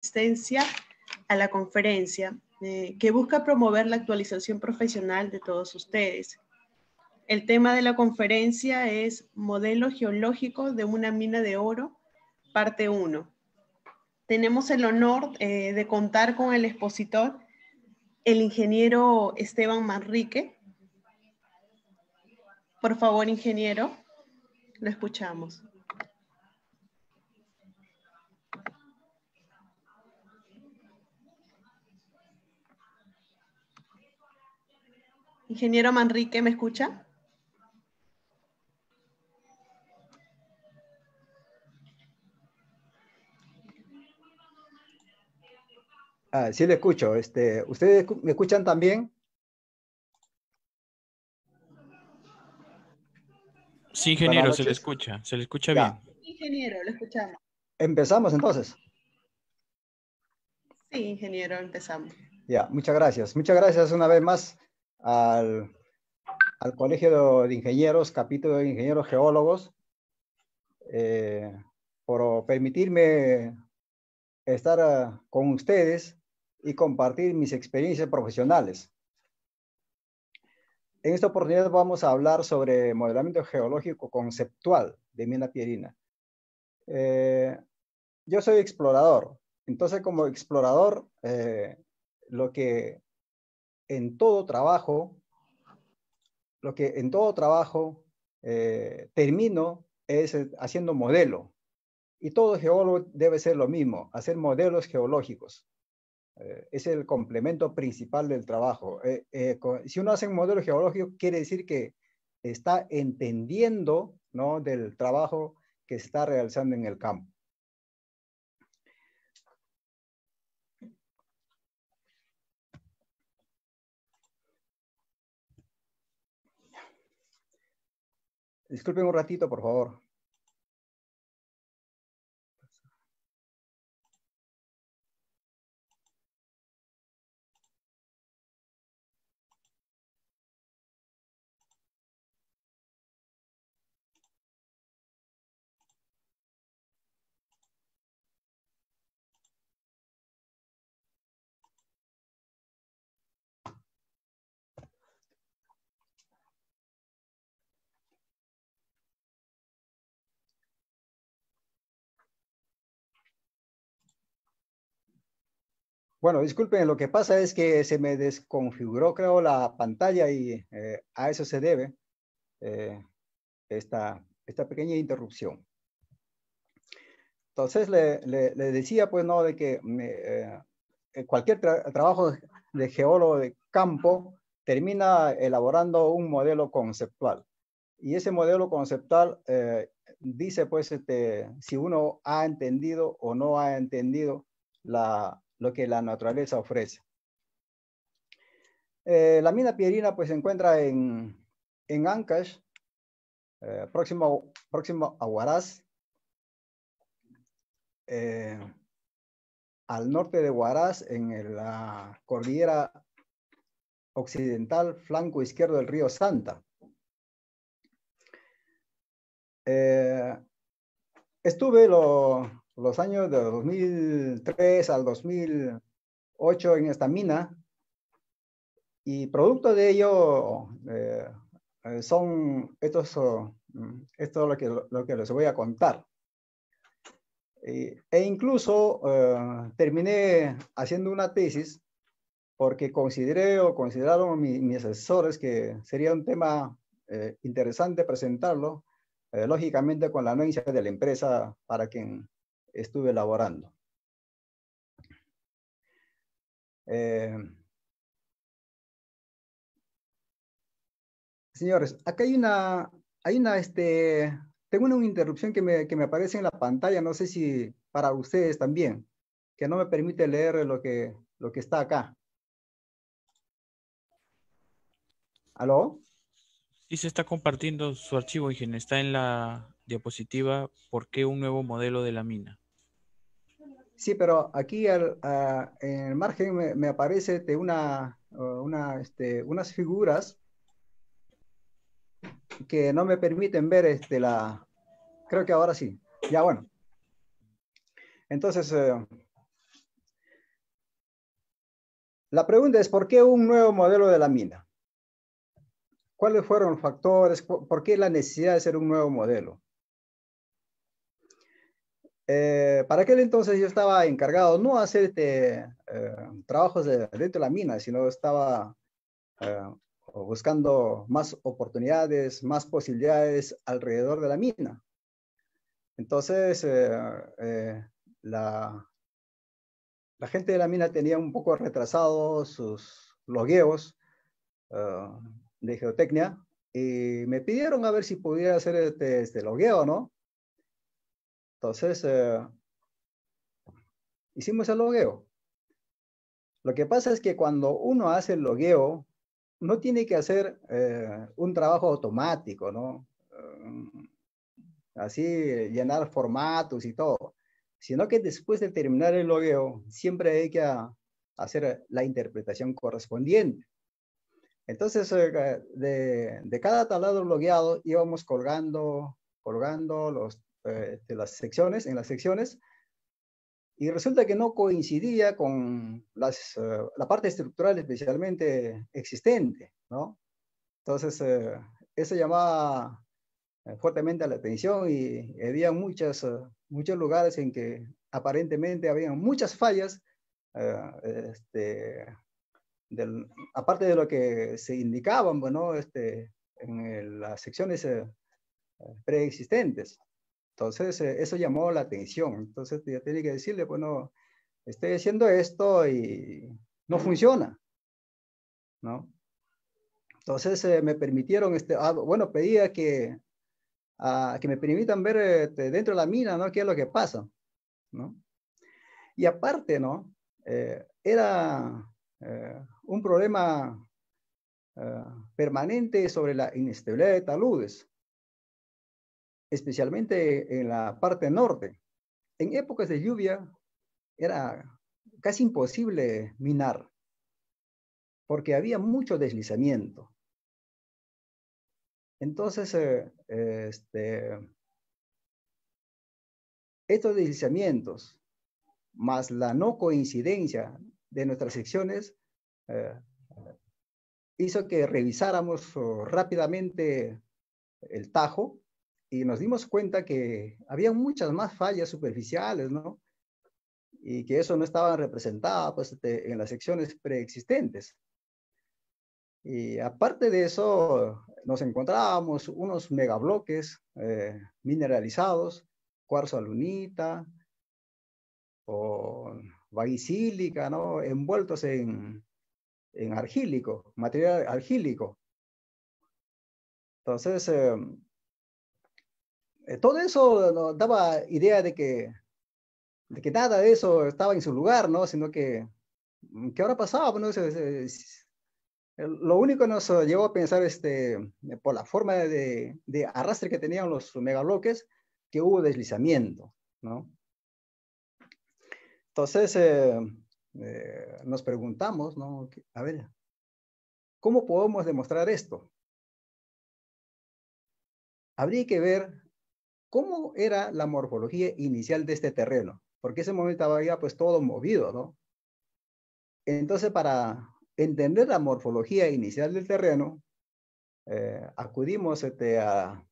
asistencia a la conferencia eh, que busca promover la actualización profesional de todos ustedes. El tema de la conferencia es Modelo Geológico de una mina de oro, parte 1. Tenemos el honor eh, de contar con el expositor, el ingeniero Esteban Manrique. Por favor, ingeniero, lo escuchamos. Ingeniero Manrique, ¿me escucha? Ah, sí le escucho. Este, ¿Ustedes me escuchan también? Sí, ingeniero, se le escucha. Se le escucha bien. Ingeniero, lo escuchamos. Empezamos entonces. Sí, ingeniero, empezamos. Ya, muchas gracias. Muchas gracias una vez más al, Colegio de Ingenieros, capítulo de Ingenieros Geólogos, eh, por permitirme estar ah, con ustedes y compartir mis experiencias profesionales. En esta oportunidad vamos a hablar sobre modelamiento geológico conceptual de Mina Pierina. Eh, yo soy explorador, entonces como explorador, eh, lo que en todo trabajo, lo que en todo trabajo eh, termino es eh, haciendo modelo. Y todo geólogo debe ser lo mismo, hacer modelos geológicos. Eh, es el complemento principal del trabajo. si uno hace un modelo geológico, quiere decir que está entendiendo ¿no? del trabajo que se está realizando en el campo. Disculpen un ratito, por favor. Bueno, disculpen, lo que pasa es que se me desconfiguró, creo, la pantalla y eh, a eso se debe eh, esta, esta pequeña interrupción. Entonces, le, decía, pues, no, de que eh, cualquier trabajo de geólogo de campo termina elaborando un modelo conceptual. Y ese modelo conceptual dice, pues, este, si uno ha entendido o no ha entendido la lo que la naturaleza ofrece. Eh, la mina pierina pues se encuentra en, en Ancash, eh, próximo, a Huaraz, eh, al norte de Huaraz, en la cordillera occidental, flanco izquierdo del río Santa. estuve lo, los años de 2003 al 2008 en esta mina y producto de ello eh, eh, son estos, oh, mm, esto lo que, lo que les voy a contar. e incluso eh, terminé haciendo una tesis porque consideré o consideraron mis asesores que sería un tema interesante presentarlo, lógicamente con la anuencia de la empresa para quien estuve elaborando. Eh, señores, acá hay una, hay una, este, tengo una interrupción que me, que me aparece en la pantalla, no sé si para ustedes también, que no me permite leer lo que, lo que está acá. ¿Aló? Sí, se está compartiendo su archivo, ingeniero Está en la, diapositiva, ¿por qué un nuevo modelo de la mina? Sí, pero aquí en el margen me, aparece una, uh, este, unas figuras que no me permiten ver este, la... Creo que ahora sí. Ya, bueno. Entonces, eh, la pregunta es, ¿por qué un nuevo modelo de la mina? ¿Cuáles fueron los factores? ¿Por qué la necesidad de ser un nuevo modelo? Eh, para aquel entonces yo estaba encargado no hacer este, eh, trabajos de, dentro de la mina, sino estaba eh, buscando más oportunidades, más posibilidades alrededor de la mina. Entonces, la, gente de la mina tenía un poco retrasado sus logueos de geotecnia y me pidieron a ver si podía hacer este, este logueo, ¿no? Entonces, eh, hicimos el logueo. Lo que pasa es que cuando uno hace el logueo, no tiene que hacer eh, un trabajo automático, ¿no? Eh, así, llenar formatos y todo, sino que después de terminar el logueo, siempre hay que ah, hacer la interpretación correspondiente. Entonces, de, cada taladro logueado íbamos colgando, colgando los de eh, este, las secciones, en las secciones, y resulta que no coincidía con las, eh, la parte estructural especialmente existente, ¿no? Entonces, eh, eso llamaba fuertemente a la atención y, había muchas, muchos lugares en que aparentemente habían muchas fallas, este, aparte de lo que se indicaban, bueno, este, en las secciones preexistentes. Entonces, eh, eso llamó la atención. Entonces, yo tenía que decirle, bueno, estoy haciendo esto y no funciona, ¿no? Entonces, eh, me permitieron, este, ah, bueno, pedía que, ah, que me permitan ver este, dentro de la mina, ¿no? ¿Qué es lo que pasa? ¿No? Y aparte, ¿no? Eh, era un problema permanente sobre la inestabilidad de taludes especialmente en la parte norte. En épocas de lluvia era casi imposible minar, porque había mucho deslizamiento. Entonces, eh, este, estos deslizamientos, más la no coincidencia de nuestras secciones, eh, hizo que revisáramos eh, rápidamente el tajo y nos dimos cuenta que había muchas más fallas superficiales, ¿no? Y que eso no estaba representado pues, este, en las secciones preexistentes. Y aparte de eso, nos encontrábamos unos megabloques eh, mineralizados, cuarzo alunita o vagisílica, ¿no? Envueltos en, en argílico, material argílico. Entonces, eh, eh, todo eso nos daba idea de que, que nada de eso estaba en su lugar, ¿no? Sino que, mm, ¿qué ahora pasaba? Bueno, lo único que nos llevó a pensar este, por la forma de, arrastre que tenían los megaloques, que hubo deslizamiento, ¿no? Entonces, eh, eh, nos preguntamos, ¿no? A ver, ¿cómo podemos demostrar esto? Habría que ver ¿Cómo era la morfología inicial de este terreno? Porque ese momento estaba pues todo movido, ¿no? Entonces, para entender la morfología inicial del terreno, eh, acudimos este, a,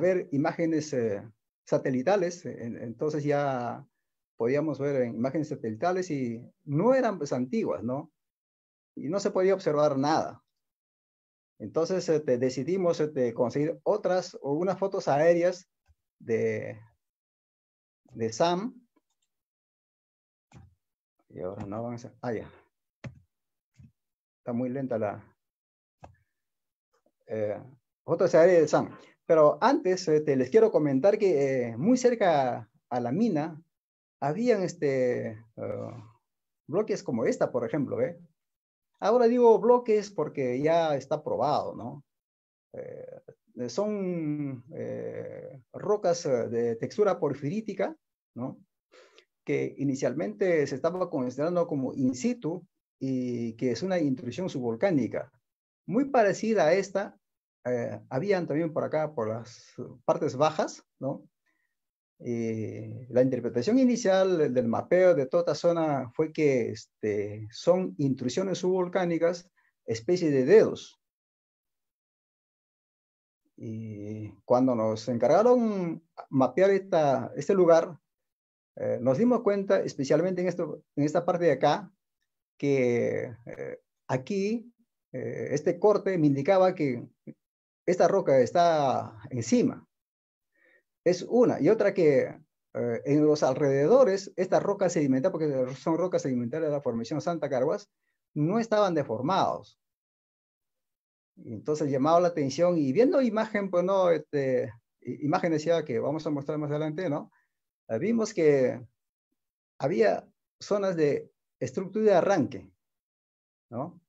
ver imágenes eh, satelitales. entonces ya podíamos ver imágenes satelitales y no eran pues, antiguas, ¿no? Y no se podía observar nada. Entonces este, decidimos este, conseguir otras, o unas fotos aéreas de, Sam. Y ahora no van ser... Ah, ya. Está muy lenta la... Eh, fotos aéreas de Sam. Pero antes este, les quiero comentar que eh, muy cerca a la mina habían este, eh, bloques como esta, por ejemplo. ¿eh? Ahora digo bloques porque ya está probado, ¿no? Eh, son eh, rocas eh, de textura porfirítica, ¿no? Que inicialmente se estaba considerando como in situ y que es una intrusión subvolcánica. Muy parecida a esta, habían también por acá, por las partes bajas, ¿no? Eh, la interpretación inicial del mapeo de toda esta zona fue que este, son intrusiones subvolcánicas, especie de dedos. Y cuando nos encargaron mapear este lugar, eh, nos dimos cuenta, especialmente en, esta parte de acá, que eh, aquí este corte me indicaba que esta roca está encima es una. Y otra que eh, en los alrededores, estas rocas sedimentarias, porque son rocas sedimentarias de la formación Santa Carguas, no estaban deformados. entonces llamado la atención y viendo imagen, pues no, este, imágenes ya que vamos a mostrar más adelante, ¿no? Eh, vimos que había zonas de estructura de arranque, ¿no?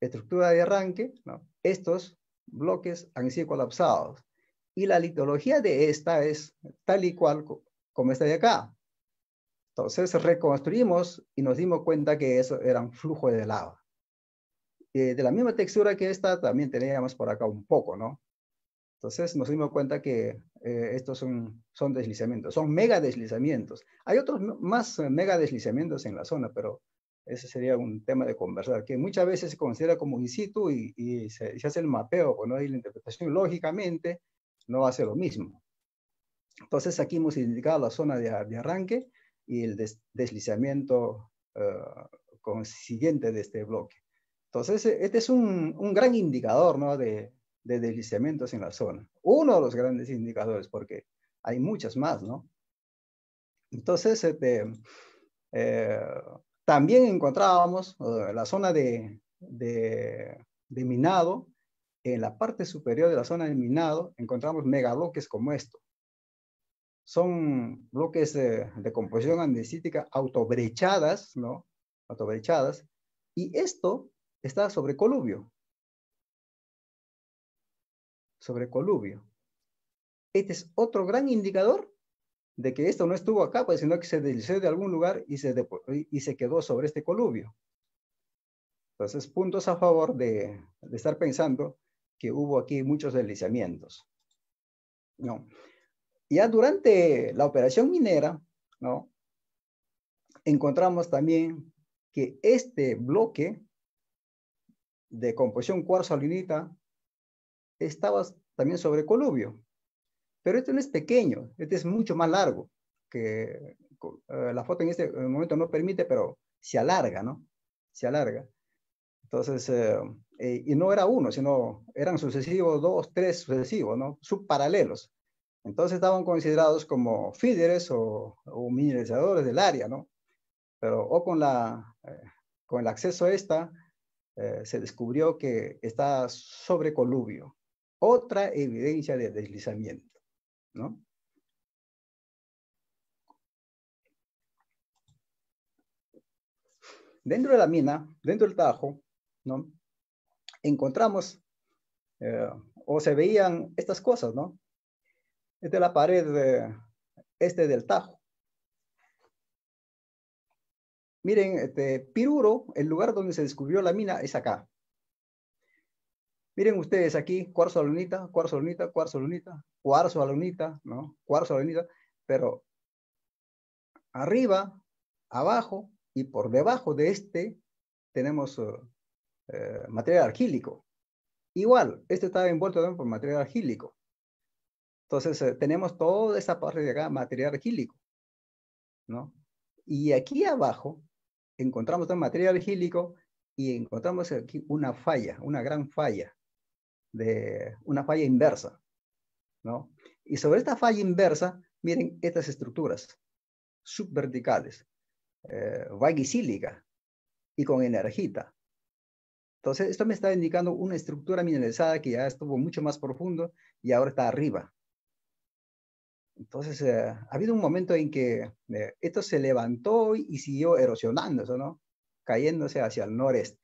Estructura de arranque, Estos bloques han sido colapsados y la litología de esta es tal y cual como esta de acá. Entonces reconstruimos y nos dimos cuenta que eso era un flujo de lava. Eh, de la misma textura que esta, también teníamos por acá un poco, ¿no? Entonces nos dimos cuenta que eh, estos son, son deslizamientos, son mega deslizamientos. Hay otros más mega deslizamientos en la zona, pero ese sería un tema de conversar, que muchas veces se considera como in situ y, se, hace el mapeo, ¿no? Y la interpretación lógicamente, no hace lo mismo. Entonces aquí hemos indicado la zona de, arranque y el deslizamiento eh, consiguiente de este bloque. Entonces, e, este es un, gran indicador de, de, deslizamientos en la zona. Uno de los grandes indicadores, porque hay muchas más, ¿no? Entonces, este, eh, también encontrábamos eh, la zona de minado, en la parte superior de la zona del minado encontramos megabloques como esto. Son bloques eh, de, composición andesítica autobrechadas, ¿no? Autobrechadas. Y esto está sobre colubio. Sobre colubio. Este es otro gran indicador de que esto no estuvo acá, pues, sino que se deslizó de algún lugar y se, quedó sobre este colubio. Entonces, puntos a favor de estar pensando que hubo aquí muchos deslizamientos. ¿no? Ya durante la operación minera, ¿no? encontramos también que este bloque de composición cuarzo linita estaba también sobre coluvio. Pero este no es pequeño, este es mucho más largo, que eh, la foto en este momento no permite, pero se alarga, ¿no? Se alarga. Entonces, eh, eh, y no era uno, sino eran sucesivos, dos, tres sucesivos, ¿no? Subparalelos. Entonces estaban considerados como feeders o, mineralizadores del área, ¿no? Pero o con, la, eh, con el acceso a esta, se descubrió que está sobre coluvio. Otra evidencia de deslizamiento, ¿no? Dentro de la mina, dentro del tajo, ¿no? Encontramos eh, o se veían estas cosas, ¿no? Esta es la pared este del Tajo. Miren, este, Piruro, el lugar donde se descubrió la mina es acá. Miren ustedes aquí, cuarzo alunita, cuarzo alunita, cuarzo alunita, cuarzo alunita, ¿no? Cuarzo alunita, pero arriba, abajo y por debajo de este tenemos eh, eh, material argílico. Igual, este está envuelto también por material argílico. Entonces, eh, tenemos toda esa parte de acá, material argílico, ¿no? Y aquí abajo encontramos el material argílico y encontramos aquí una falla, una gran falla, de una falla inversa, Y sobre esta falla inversa, miren estas estructuras subverticales, eh, y con energita. Entonces, esto me está indicando una estructura mineralizada que ya estuvo mucho más profundo y ahora está arriba. Entonces, eh, ha habido un momento en que eh, esto se levantó y siguió erosionándose, ¿no? Cayéndose hacia el noreste.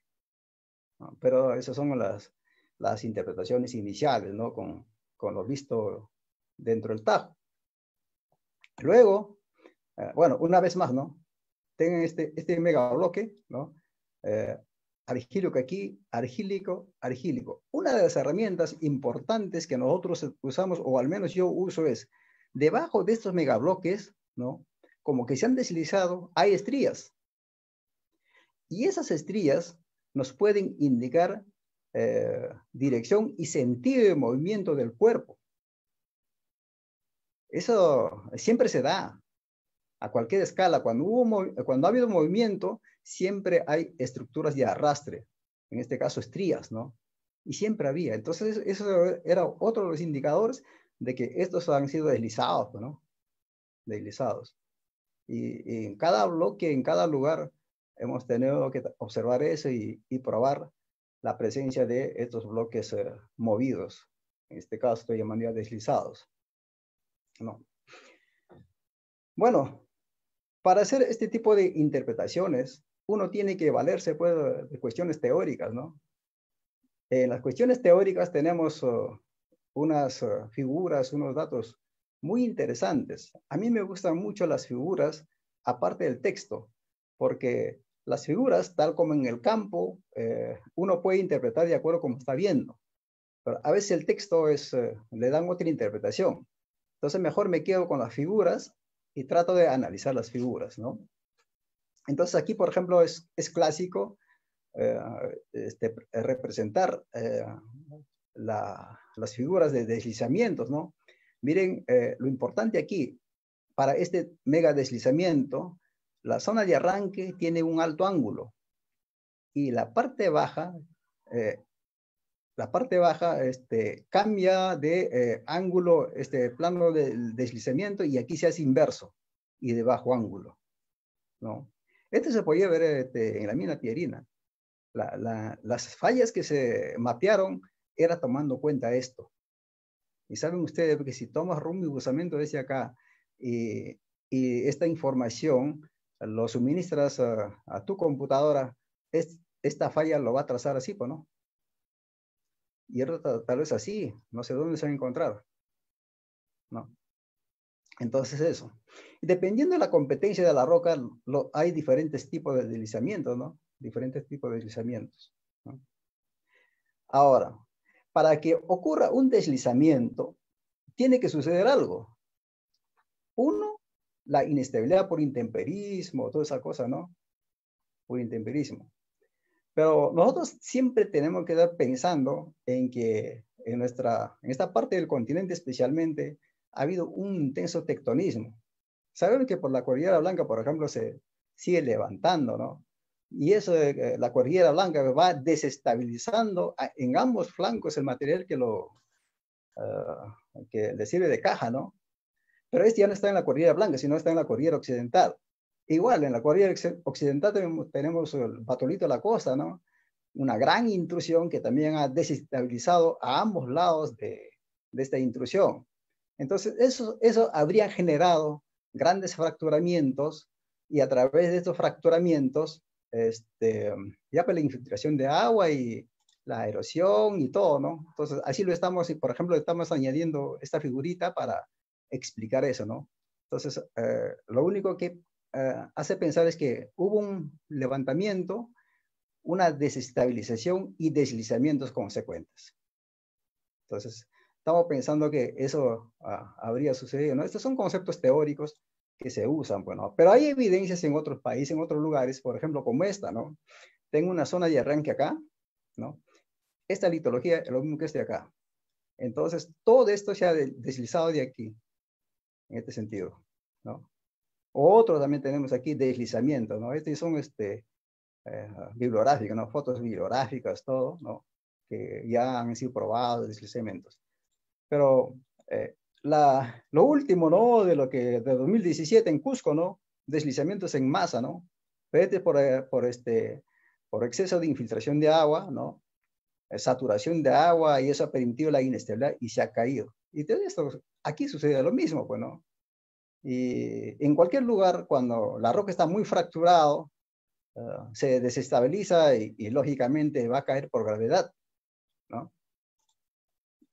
Pero esas son las, interpretaciones iniciales, ¿no? Con, lo visto dentro del tajo. Luego, eh, bueno, una vez más, ¿no? Tengan este, este mega bloque, ¿no? Eh, argílico aquí, argílico, argílico. Una de las herramientas importantes que nosotros usamos, o al menos yo uso, es debajo de estos megabloques, ¿no? Como que se han deslizado, hay estrías. Y esas estrías nos pueden indicar eh, dirección y sentido de movimiento del cuerpo. Eso siempre se da a cualquier escala. Cuando, cuando ha habido movimiento, siempre hay estructuras de arrastre, en este caso estrías, ¿no? Y siempre había. Entonces, eso era otro de los indicadores de que estos han sido deslizados, ¿no? Deslizados. Y, en cada bloque, en cada lugar, hemos tenido que observar eso y, probar la presencia de estos bloques eh, movidos. En este caso, estoy llamando deslizados. ¿no? Bueno, para hacer este tipo de interpretaciones, uno tiene que valerse pues, de cuestiones teóricas, ¿no? En las cuestiones teóricas tenemos oh, unas oh, figuras, unos datos muy interesantes. A mí me gustan mucho las figuras, aparte del texto, porque las figuras, tal como en el campo, eh, uno puede interpretar de acuerdo como está viendo. Pero a veces el texto es, eh, le da otra interpretación. Entonces mejor me quedo con las figuras y trato de analizar las figuras, ¿no? Entonces aquí, por ejemplo, es, clásico eh, este, representar eh, las figuras de deslizamientos, ¿no? Miren, eh, lo importante aquí, para este mega deslizamiento, la zona de arranque tiene un alto ángulo y la parte baja, la parte baja este, cambia de ángulo, este plano del deslizamiento y aquí se hace inverso y de bajo ángulo, ¿no? Esto se podía ver este, en la mina Tierina. las fallas que se mapearon era tomando cuenta esto. Y saben ustedes que si tomas rumbo y de desde acá, y, esta información lo suministras a, tu computadora, esta falla lo va a trazar así, pues, ¿no? Y tal, tal vez así, no sé dónde se ha encontrado. ¿No? Entonces eso. Dependiendo de la competencia de la roca, hay diferentes tipos de deslizamientos, ¿no? Diferentes tipos de deslizamientos. ¿no? Ahora, para que ocurra un deslizamiento, tiene que suceder algo. Uno, la inestabilidad por intemperismo, toda esa cosa, ¿no? Por intemperismo. Pero nosotros siempre tenemos que estar pensando en que en, nuestra, en esta parte del continente especialmente, ha habido un intenso tectonismo. Saben que por la Cordillera Blanca, por ejemplo, se sigue levantando, ¿no? Y eso, de la Cordillera Blanca va desestabilizando en ambos flancos el material que, lo, ah, que le sirve de caja, ¿no? Pero este ya no está en la Cordillera Blanca, sino está en la Cordillera Occidental. Igual, en la Cordillera Occidental tenemos, el batolito de la costa, ¿no? Una gran intrusión que también ha desestabilizado a ambos lados de esta intrusión. Entonces, eso, eso habría generado grandes fracturamientos y a través de estos fracturamientos, este, ya por pues, la infiltración de agua y la erosión y todo, ¿no? Entonces, así lo estamos, y por ejemplo, estamos añadiendo esta figurita para explicar eso, ¿no? Entonces, eh, lo único que eh, hace pensar es que hubo un levantamiento, una desestabilización y deslizamientos consecuentes. Entonces, estamos pensando que eso ah, habría sucedido. ¿no? Estos son conceptos teóricos que se usan, bueno, pues, pero hay evidencias en otros países, en otros lugares, por ejemplo, como esta, ¿no? Tengo una zona de arranque acá, ¿no? Esta litología es lo mismo que este de acá. Entonces, todo esto se ha deslizado de aquí, en este sentido, ¿no? Otro también tenemos aquí, deslizamiento, ¿no? Estos son este, eh, bibliográficos, ¿no? Fotos bibliográficas, todo, ¿no? Que ya han sido probados, deslizamientos. Pero eh, la, lo último, ¿no? De lo que de 2017 en Cusco, ¿no? Deslizamientos en masa, ¿no? Vete por, eh, por, este, por exceso de infiltración de agua, ¿no? Eh, saturación de agua y eso ha permitido la inestabilidad y se ha caído. Y todo esto, aquí sucede lo mismo, pues, ¿no? Y en cualquier lugar, cuando la roca está muy fracturada, se desestabiliza y, lógicamente va a caer por gravedad.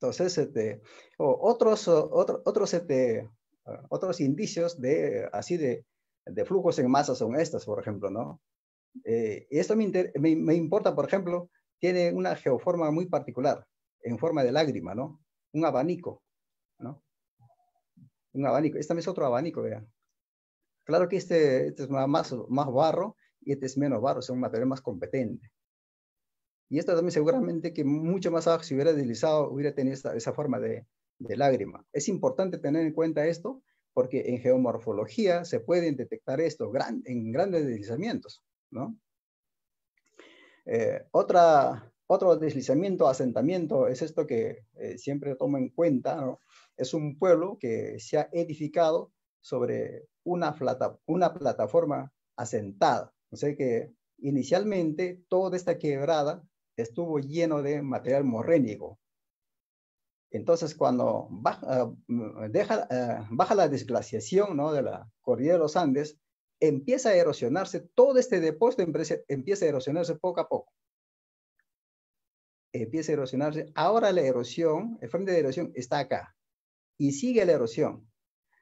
Entonces, este, otros, otros, este, ah, otros indicios de, así de, flujos en masa son estos, por ejemplo, ¿no? Eh, esto me, importa, por ejemplo, tiene una geoforma muy particular, en forma de lágrima, ¿no? Un abanico, ¿no? Un abanico. Este también es otro abanico, vean. Claro que este, este es más, más barro y este es menos barro, es un material más competente. Y esto también seguramente que mucho más abajo, si hubiera deslizado, hubiera tenido esa, esa forma de, lágrima. Es importante tener en cuenta esto porque en geomorfología se pueden detectar esto en grandes deslizamientos, ¿no? Eh, otra, otro deslizamiento, asentamiento, es esto que eh, siempre tomo en cuenta, ¿no? Es un pueblo que se ha edificado sobre una, plata, una plataforma asentada. O sea que inicialmente toda esta quebrada estuvo lleno de material morrénico. Entonces, cuando baja, ah, ah, la desglaciación de la cordillera de los Andes, empieza a erosionarse, todo este depósito empieza a erosionarse poco a poco. Empieza a erosionarse. Ahora la erosión, el frente de erosión está acá y sigue la erosión.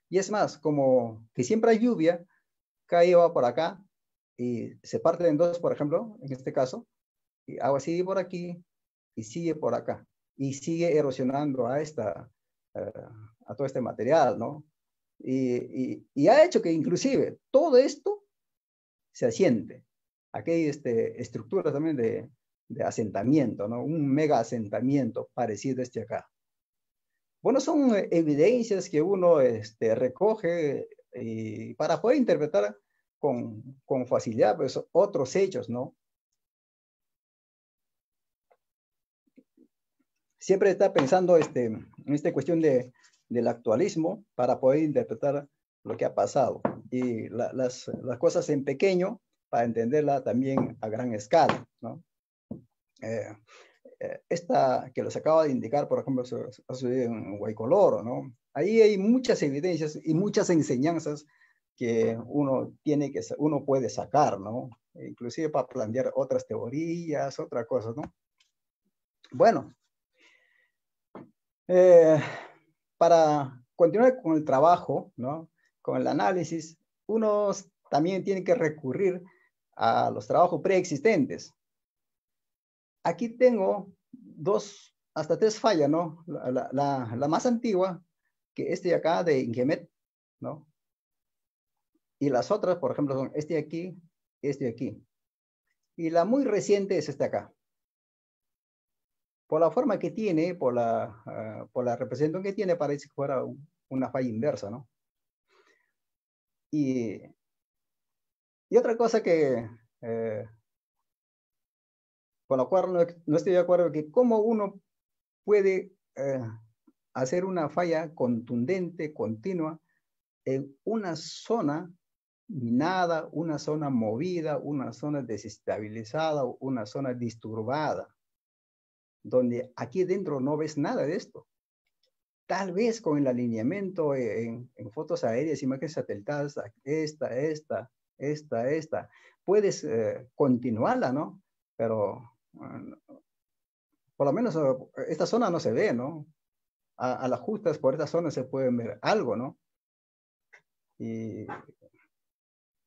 Y es más, como que siempre hay lluvia, cae va por acá y se parte en dos, por ejemplo, en este caso, y agua sigue por aquí y sigue por acá y sigue erosionando a esta, eh, a todo este material, ¿no? Y, y, ha hecho que inclusive todo esto se asiente. Aquí hay este, estructuras también de, de, asentamiento, ¿no? Un mega asentamiento parecido a este acá. Bueno, son eh, evidencias que uno este, recoge y eh, para poder interpretar con, con facilidad pues, otros hechos, ¿no? siempre está pensando este, en esta cuestión del actualismo para poder interpretar lo que ha pasado y las, cosas en pequeño para entenderla también a gran escala. ¿no? Eh, eh, esta que les acaba de indicar, por ejemplo, ha sucedido en ¿no? Ahí hay muchas evidencias y muchas enseñanzas que uno tiene que, uno puede sacar, ¿no? Inclusive para plantear otras teorías, otras cosas, ¿no? Bueno, eh, para continuar con el trabajo, ¿no? con el análisis, uno también tiene que recurrir a los trabajos preexistentes. Aquí tengo dos, hasta tres fallas, ¿no? La, más antigua, que este de acá de Ingemet, Y las otras, por ejemplo, son este de aquí, este de aquí. Y la muy reciente es este de acá por la forma que tiene, ah, por la, representación que tiene, parece que fuera una falla inversa, ¿no? Y, otra cosa que, eh, con la cual no, estoy de acuerdo, que cómo uno puede eh, hacer una falla contundente, continua, en una zona minada, una zona movida, una zona desestabilizada, una zona disturbada donde aquí dentro no ves nada de esto. Tal vez con el alineamiento en, fotos aéreas, imágenes satelitales, esta, esta, esta, esta, puedes eh, continuarla, ¿no? Pero por lo menos esta zona no se ve, ¿no? A, las justas por esta zona se puede ver algo, ¿no? Y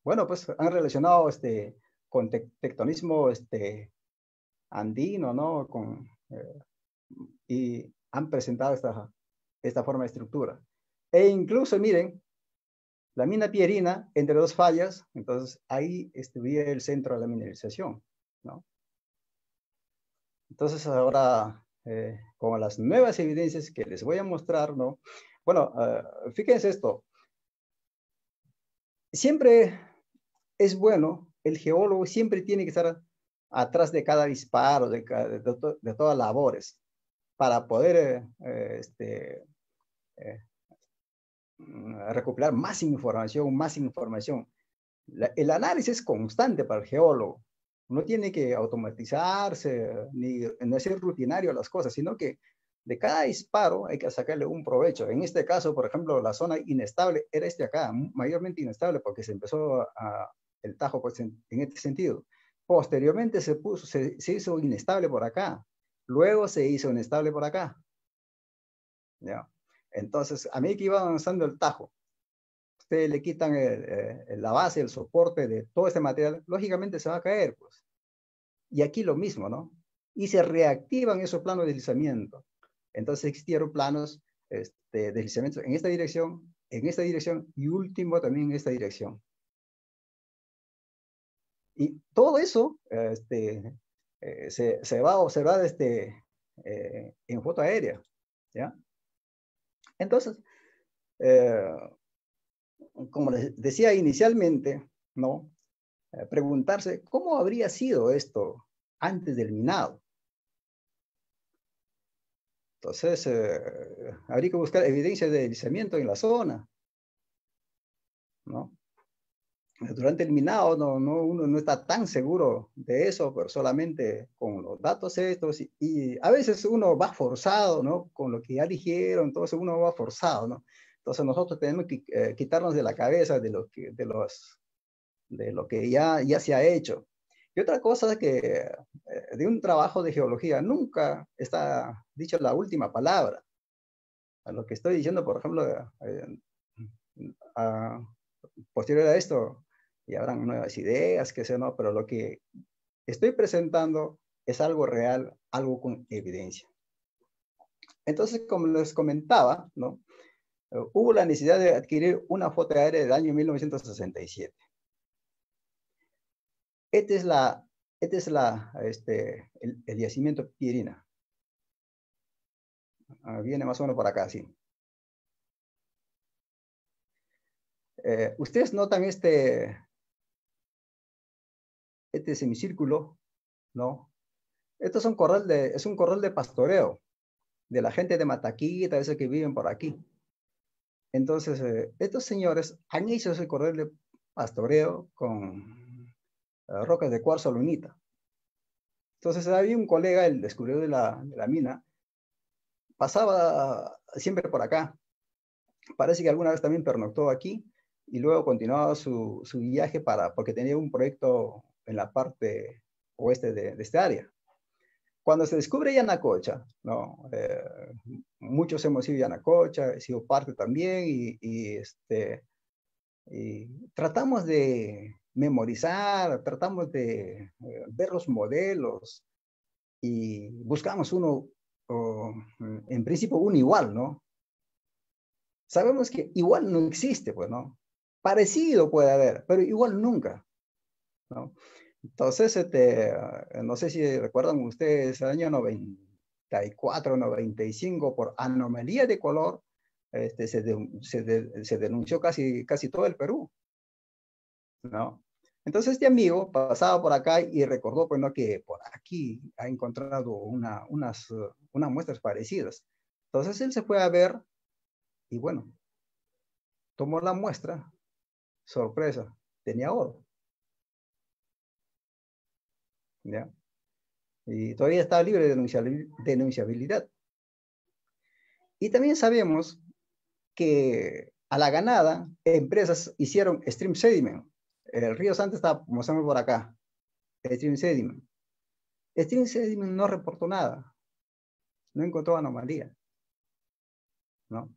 bueno, pues han relacionado este, con tectonismo este, andino, ¿no? Con y han presentado esta, esta forma de estructura. E incluso, miren, la mina pierina entre dos fallas, entonces ahí estuviera el centro de la mineralización, ¿no? Entonces ahora, eh, con las nuevas evidencias que les voy a mostrar, ¿no? Bueno, ah, fíjense esto. Siempre es bueno, el geólogo siempre tiene que estar atrás de cada disparo, de, de, de, todas labores, para poder eh, eh, este, eh, mm, recopilar más información, más información. el análisis es constante para el geólogo. No tiene que automatizarse ni, no hacer rutinario las cosas, sino que de cada disparo hay que sacarle un provecho. En este caso, por ejemplo, la zona inestable era este acá, mayormente inestable porque se empezó el tajo pues, en este sentido. Posteriormente se, puso, se, hizo inestable por acá. Luego se hizo inestable por acá. Entonces, a mí que iba avanzando el tajo, ustedes le quitan eh, la base, el soporte de todo este material, lógicamente se va a caer. Pues. Y aquí lo mismo, ¿no? Y se reactivan esos planos de deslizamiento. Entonces existieron planos este, de deslizamiento en esta dirección, en esta dirección y último también en esta dirección. Y todo eso este, eh, se, va a observar este, eh, en foto aérea. ¿ya? Entonces, eh, como les decía inicialmente, ¿no? preguntarse cómo habría sido esto antes del minado. Entonces, habría que buscar evidencia de deslizamiento en la zona. ¿no? durante el minado no, no, uno no está tan seguro de eso, pero solamente con los datos estos y, a veces uno va forzado, ¿no? Con lo que ya dijeron, entonces uno va forzado, ¿no? Entonces nosotros tenemos que eh, quitarnos de la cabeza de lo que, de los, de lo que ya, ya se ha hecho. Y otra cosa es que eh, de un trabajo de geología nunca está dicha la última palabra. A lo que estoy diciendo, por ejemplo, eh, posterior a esto, y habrán nuevas ideas, que sé, no, pero lo que estoy presentando es algo real, algo con evidencia. Entonces, como les comentaba, ¿no? Eh, hubo la necesidad de adquirir una foto aérea del año 1967. Este es, la, es la, este, el, yacimiento Pirina. Ah, viene más o menos por acá, sí. Eh, ustedes notan este, este semicírculo, ¿no? Esto es un corral de, es un corral de pastoreo de la gente de Mataquí tal vez que viven por aquí. Entonces, eh, estos señores han hecho ese corral de pastoreo con eh, rocas de cuarzo lunita. Entonces, había un colega, el descubridor de la, mina, pasaba siempre por acá. Parece que alguna vez también pernoctó aquí y luego continuaba su, su viaje para, porque tenía un proyecto en la parte oeste de, este esta área. Cuando se descubre Yanacocha, ¿no? Eh, muchos hemos ido a Yanacocha, he sido parte también y, este, tratamos de memorizar, tratamos de eh, ver los modelos y buscamos uno, o, en principio, un igual, ¿no? Sabemos que igual no existe, pues, ¿no? Parecido puede haber, pero igual nunca. Entonces, este, ah, eh, no sé si recuerdan ustedes, el año 94, 95, por anomalía de color, este, se, se, denunció casi, casi todo el Perú, ¿no? Entonces este amigo pasaba por acá y recordó, pues, ¿no? que por aquí ha encontrado una, unas, ah, unas muestras parecidas. Entonces él se fue a ver y bueno, tomó la muestra, sorpresa, tenía oro. Y todavía está libre de denunciabilidad. Y también sabemos que a la ganada, empresas hicieron stream sediment. El río Santa está, como por acá, stream sediment. Stream sediment no reportó nada. No encontró anomalía. ¿No?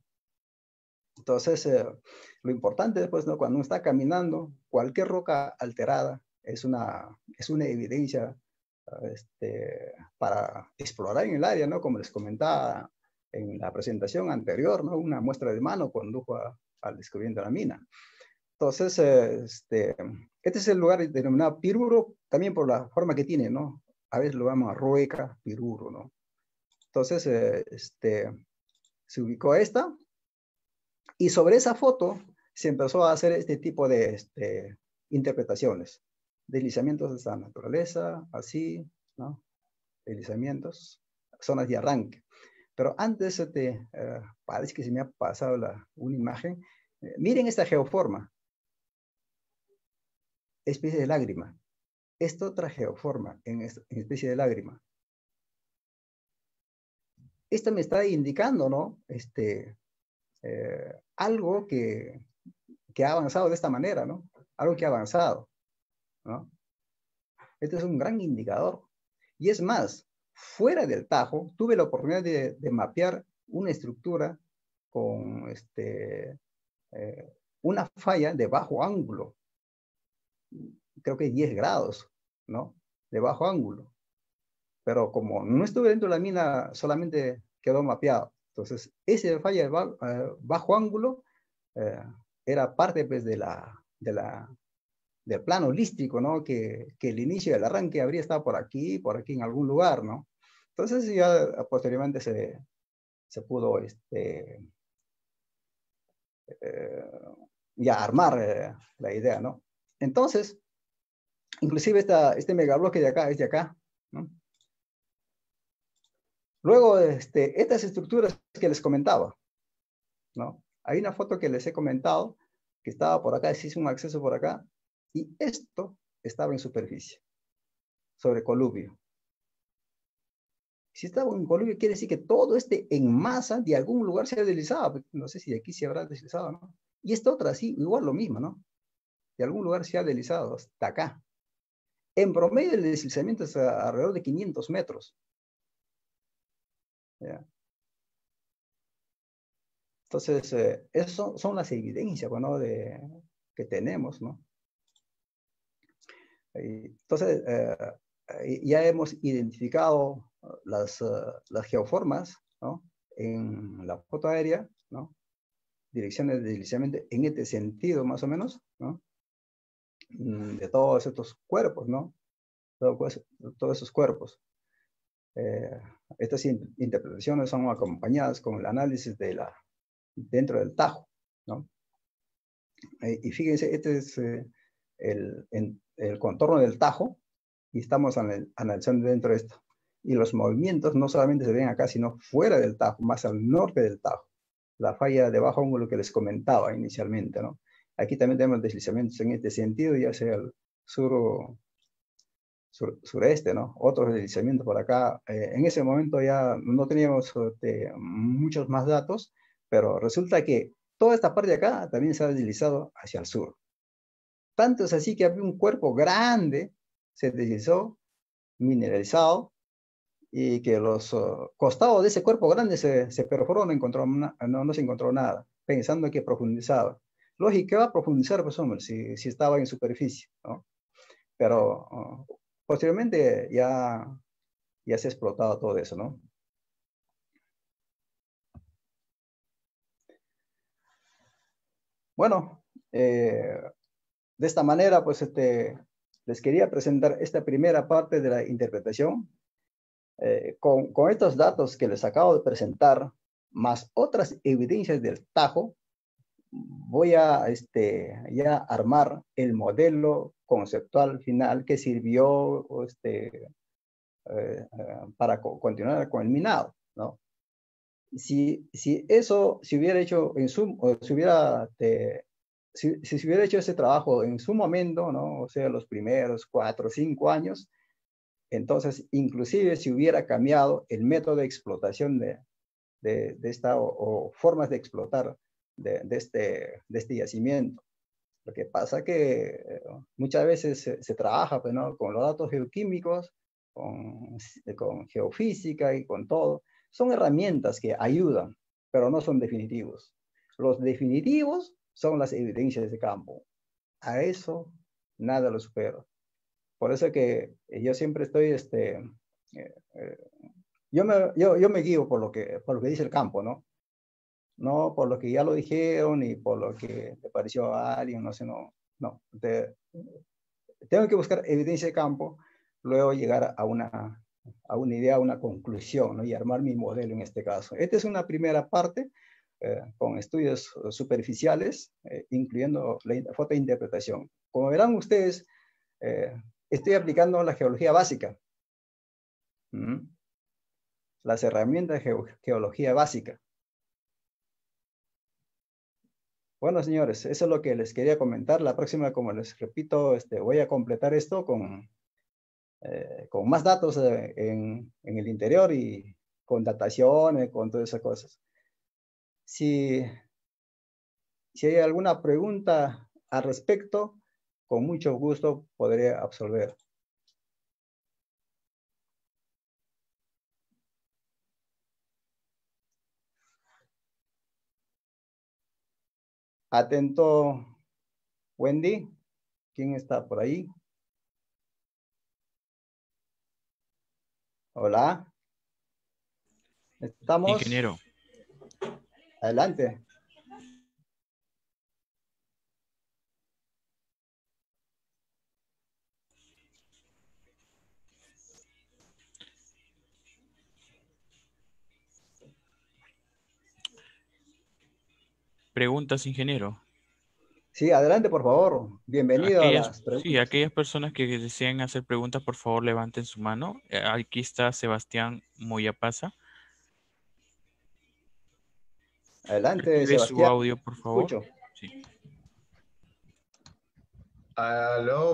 Entonces, eh, lo importante después, ¿no? cuando uno está caminando, cualquier roca alterada es una, evidencia este, para explorar en el área, ¿no? Como les comentaba en la presentación anterior, ¿no? Una muestra de mano condujo al al de la mina. Entonces, este, este, es el lugar denominado Piruro, también por la forma que tiene, ¿no? A veces lo llaman Rueca, Piruro, ¿no? Entonces, eh, este, se ubicó esta y sobre esa foto se empezó a hacer este tipo de este, interpretaciones deslizamientos de esta naturaleza, así, ¿no? Deslizamientos, zonas de arranque. Pero antes de, este, eh, parece que se me ha pasado una imagen. Eh, miren esta geoforma. Especie de lágrima. Esta otra geoforma en, especie de lágrima. Esto me está indicando, ¿no? Este, eh, algo que, que ha avanzado de esta manera, ¿no? Algo que ha avanzado. ¿no? Este es un gran indicador. Y es más, fuera del Tajo, tuve la oportunidad de, mapear una estructura con este, eh, una falla de bajo ángulo, creo que 10 grados, ¿no? De bajo ángulo. Pero como no estuve dentro de la mina, solamente quedó mapeado. Entonces, ese falla de eh, bajo, ángulo eh, era parte pues, de, la, de la de plano holístico, ¿no? Que, el inicio del arranque habría estado por aquí, por aquí, en algún lugar, ¿no? Entonces ya ah, posteriormente se, pudo este, eh, armar eh, la idea, ¿no? Entonces, inclusive esta, este megabloque de acá es este de acá, ¿no? Luego, este, estas estructuras que les comentaba, ¿no? Hay una foto que les he comentado, que estaba por acá, se hizo un acceso por acá, y esto estaba en superficie, sobre colubio. Si estaba en colubio, quiere decir que todo este en masa de algún lugar se ha deslizado. Pues, no sé si de aquí se habrá deslizado, ¿no? Y esta otra sí, igual lo mismo, ¿no? De algún lugar se ha deslizado hasta acá. En promedio el deslizamiento es alrededor de 500 metros. Entonces, eh, eso son las evidencias, bueno, pues, de, que tenemos, ¿no? Entonces, eh, ya hemos identificado eh, las, eh, las geoformas ¿no? en la foto aérea, ¿no? direcciones de deslizamiento en este sentido, más o menos, ¿no? Mm, de todos estos cuerpos, ¿no? todos esos cuerpos. estas interpretaciones son acompañadas con el análisis de la, dentro del tajo, ¿no? y fíjense, este es el, en, el contorno del tajo y estamos analizando dentro de esto. Y los movimientos no solamente se ven acá, sino fuera del tajo, más al norte del tajo. La falla de bajo ángulo que les comentaba inicialmente, ¿no? Aquí también tenemos deslizamientos en este sentido, ya sea el sur, sureste, ¿no? otro deslizamiento por acá. Eh, en ese momento ya no teníamos este, muchos más datos, pero resulta que toda esta parte de acá también se ha deslizado hacia el sur. Tanto es así que había un cuerpo grande, se deslizó, mineralizado, y que los oh, costados de ese cuerpo grande se, perforaron, perforó, no, no, se encontró nada, pensando que profundizaba. Lógico, va a profundizar, pues hombre, si, estaba en superficie, ¿no? Pero oh, posteriormente ya, ya se ha explotado todo eso, ¿no? Bueno, eh, de esta manera, pues este, les quería presentar esta primera parte de la interpretación. Eh, con, con, estos datos que les acabo de presentar, más otras evidencias del Tajo, voy a este, ya armar el modelo conceptual final que sirvió este, eh, eh, para continuar con el minado, ¿no? Si, si eso se si hubiera hecho en Zoom o si hubiera te, este, si, si, se hubiera hecho ese trabajo en su momento, ¿no? o sea, los primeros cuatro o cinco años, entonces inclusive si hubiera cambiado el método de explotación de, de, de esta o, formas de explotar de, de, este, de este yacimiento. Lo que pasa que eh, muchas veces se, trabaja pues, ¿no? con los datos geoquímicos, con, con geofísica y con todo. Son herramientas que ayudan, pero no son definitivos. Los definitivos son las evidencias de campo. A eso nada lo supero Por eso que yo siempre estoy, este, eh, eh, yo, me, yo, guío por lo, que, por lo que dice el campo, ¿no? No por lo que ya lo dijeron y por lo que te pareció a alguien, no sé, no. No, tengo que buscar evidencia de campo, luego llegar a una, a una idea, a una conclusión, Y armar mi modelo en este caso. Esta es una primera parte eh, con estudios superficiales, eh, incluyendo la fotointerpretación. Como verán ustedes, eh, estoy aplicando la geología básica. Mm. Las herramientas de geología básica. Bueno, señores, eso es lo que les quería comentar. La próxima, como les repito, este, voy a completar esto con, con más datos en, en, el interior y con dataciones, con todas esas cosas. Si, si hay alguna pregunta al respecto, con mucho gusto podré absolver. Atento, Wendy. ¿Quién está por ahí? Hola. ¿Estamos? Ingeniero. Adelante. Preguntas, ingeniero. Sí, adelante, por favor. Bienvenido a las preguntas. Sí, aquellas personas que deseen hacer preguntas, por favor, levanten su mano. Eh, aquí está Sebastián Moyapasa. Adelante, Sebastián. su audio, por favor.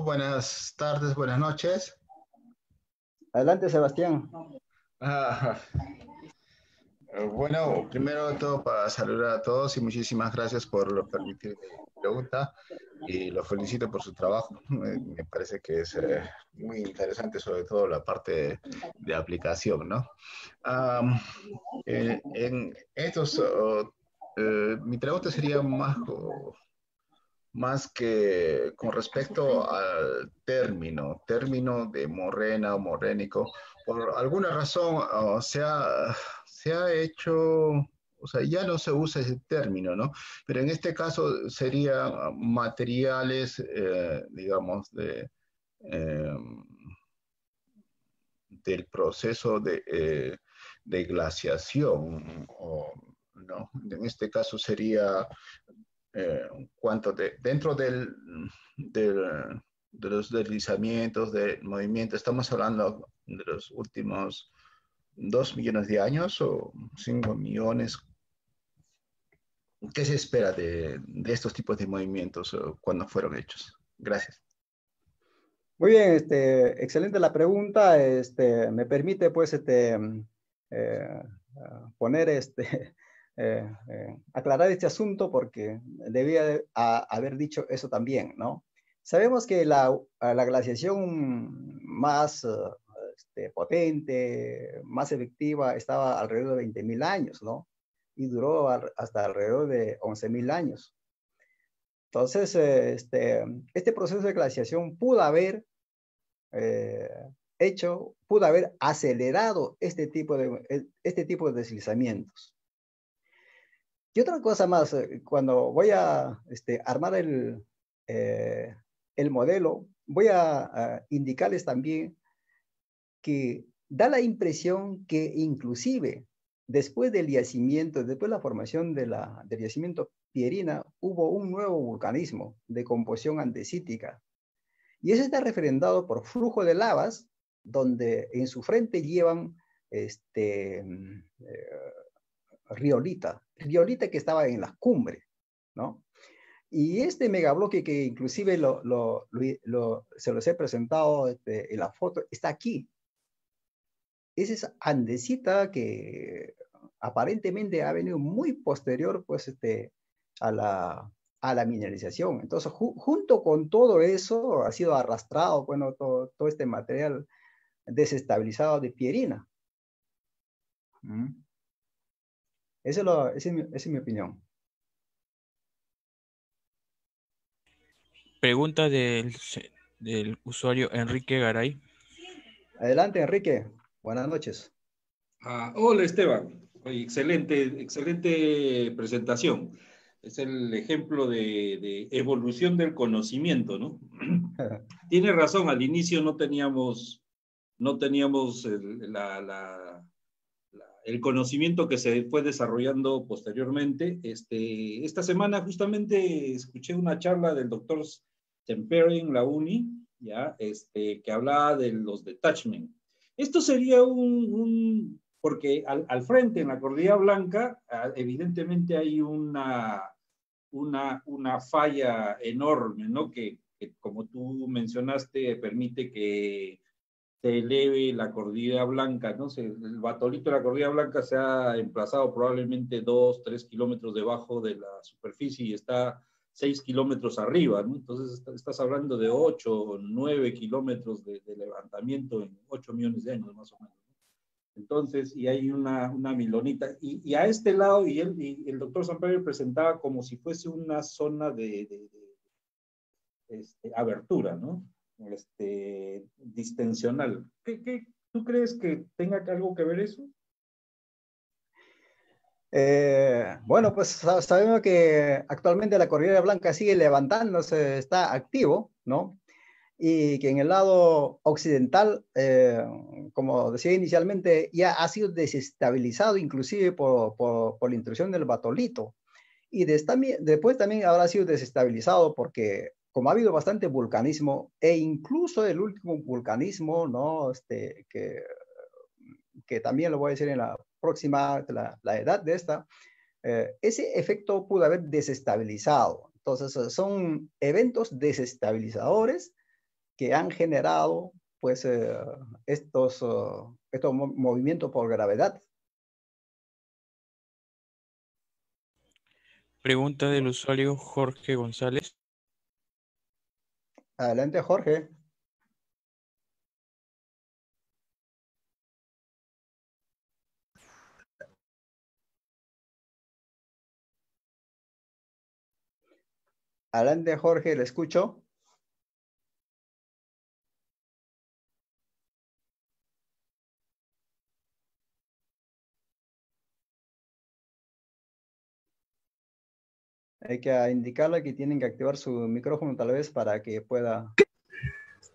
buenas tardes, buenas noches. Adelante, Sebastián. Ah, bueno, primero todo, para saludar a todos y muchísimas gracias por permitirme la pregunta y lo felicito por su trabajo. Eh, me parece que es eh, muy interesante, sobre todo la parte de, aplicación, ¿no? Eh, en, estos eh, mi pregunta sería más, más que con respecto al término, término de morena o morénico. Por alguna razón se ha hecho, o sea, ya no se usa ese término, ¿no? Pero en este caso serían materiales, eh, digamos, de... Em, del proceso de, eh, de glaciación o en este caso sería eh, cuánto de, dentro del, de los deslizamientos, del movimiento, estamos hablando de los últimos dos millones de años o cinco millones. ¿Qué se espera de, estos tipos de movimientos eh, cuando fueron hechos? Gracias. Muy bien, este, excelente la pregunta. Este, me permite pues este, mm, eh, ah, poner este, eh, eh, aclarar este asunto porque debía haber dicho eso también, ¿no? Sabemos que la, glaciación más eh, este, potente, más efectiva, estaba alrededor de 20.000 años, ¿no? Y duró hasta alrededor de 11.000 años. Entonces, este, este, proceso de glaciación pudo haber hecho, pudo haber acelerado este tipo de, este tipo de deslizamientos. Y otra cosa más, eh, cuando voy a este, armar el, eh, el modelo, voy a, indicarles también que da la impresión que inclusive después del yacimiento, después de la formación de la, del yacimiento Pierina, hubo un nuevo vulcanismo de composición andesítica. Y eso está referendado por flujo de lavas, donde en su frente llevan este, mm, eh, Riolita, Riolita que estaba en la cumbre, ¿no? Y este megabloque que inclusive lo, lo, se los he presentado este, en la foto, está aquí. Es esa andesita que aparentemente ha venido muy posterior pues, este, a, la, a la mineralización. Entonces, junto con todo eso, ha sido arrastrado bueno, todo, este material desestabilizado de pierina. ¿Mm? esa, es mi, opinión. Pregunta del, usuario Enrique Garay. Adelante, Enrique. Buenas noches. Ah, hola, Esteban. Excelente, excelente presentación. Es el ejemplo de, evolución del conocimiento, ¿no? Tiene razón, al inicio no teníamos, no teníamos la, el conocimiento que se fue desarrollando posteriormente. Este, esta semana justamente escuché una charla del doctor tempering la UNI, ¿ya? Este, que hablaba de los detachment. Esto sería un, un porque al, frente, en la Cordillera Blanca, evidentemente hay una, una, una falla enorme, ¿no? Que, que, como tú mencionaste, permite que se eleve la cordillera blanca, ¿no? Se, el batolito de la cordillera blanca se ha emplazado probablemente dos, tres kilómetros debajo de la superficie y está seis kilómetros arriba, ¿no? Entonces estás hablando de ocho, nueve kilómetros de, levantamiento en ocho millones de años más o menos. Entonces, y hay una, una milonita. Y, a este lado, y, el doctor Samper presentaba como si fuese una zona de, este, abertura, ¿no? este, distensional. tú crees que tenga algo que ver eso? Eh, bueno, pues sabemos que actualmente la Cordillera Blanca sigue levantándose, está activo, ¿no? Y que en el lado occidental, eh, como decía inicialmente, ya ha sido desestabilizado inclusive por, la intrusión del batolito. Y después también habrá sido desestabilizado porque como ha habido bastante vulcanismo, e incluso el último vulcanismo, ¿no? Este, que, también lo voy a decir en la próxima, la, edad de esta, eh, ese efecto pudo haber desestabilizado. Entonces, son eventos desestabilizadores que han generado pues eh, estos, oh, estos movimientos por gravedad. Pregunta del usuario Jorge González. Adelante, Jorge. Adelante, Jorge, le escucho. hay que indicarle que tienen que activar su micrófono tal vez para que pueda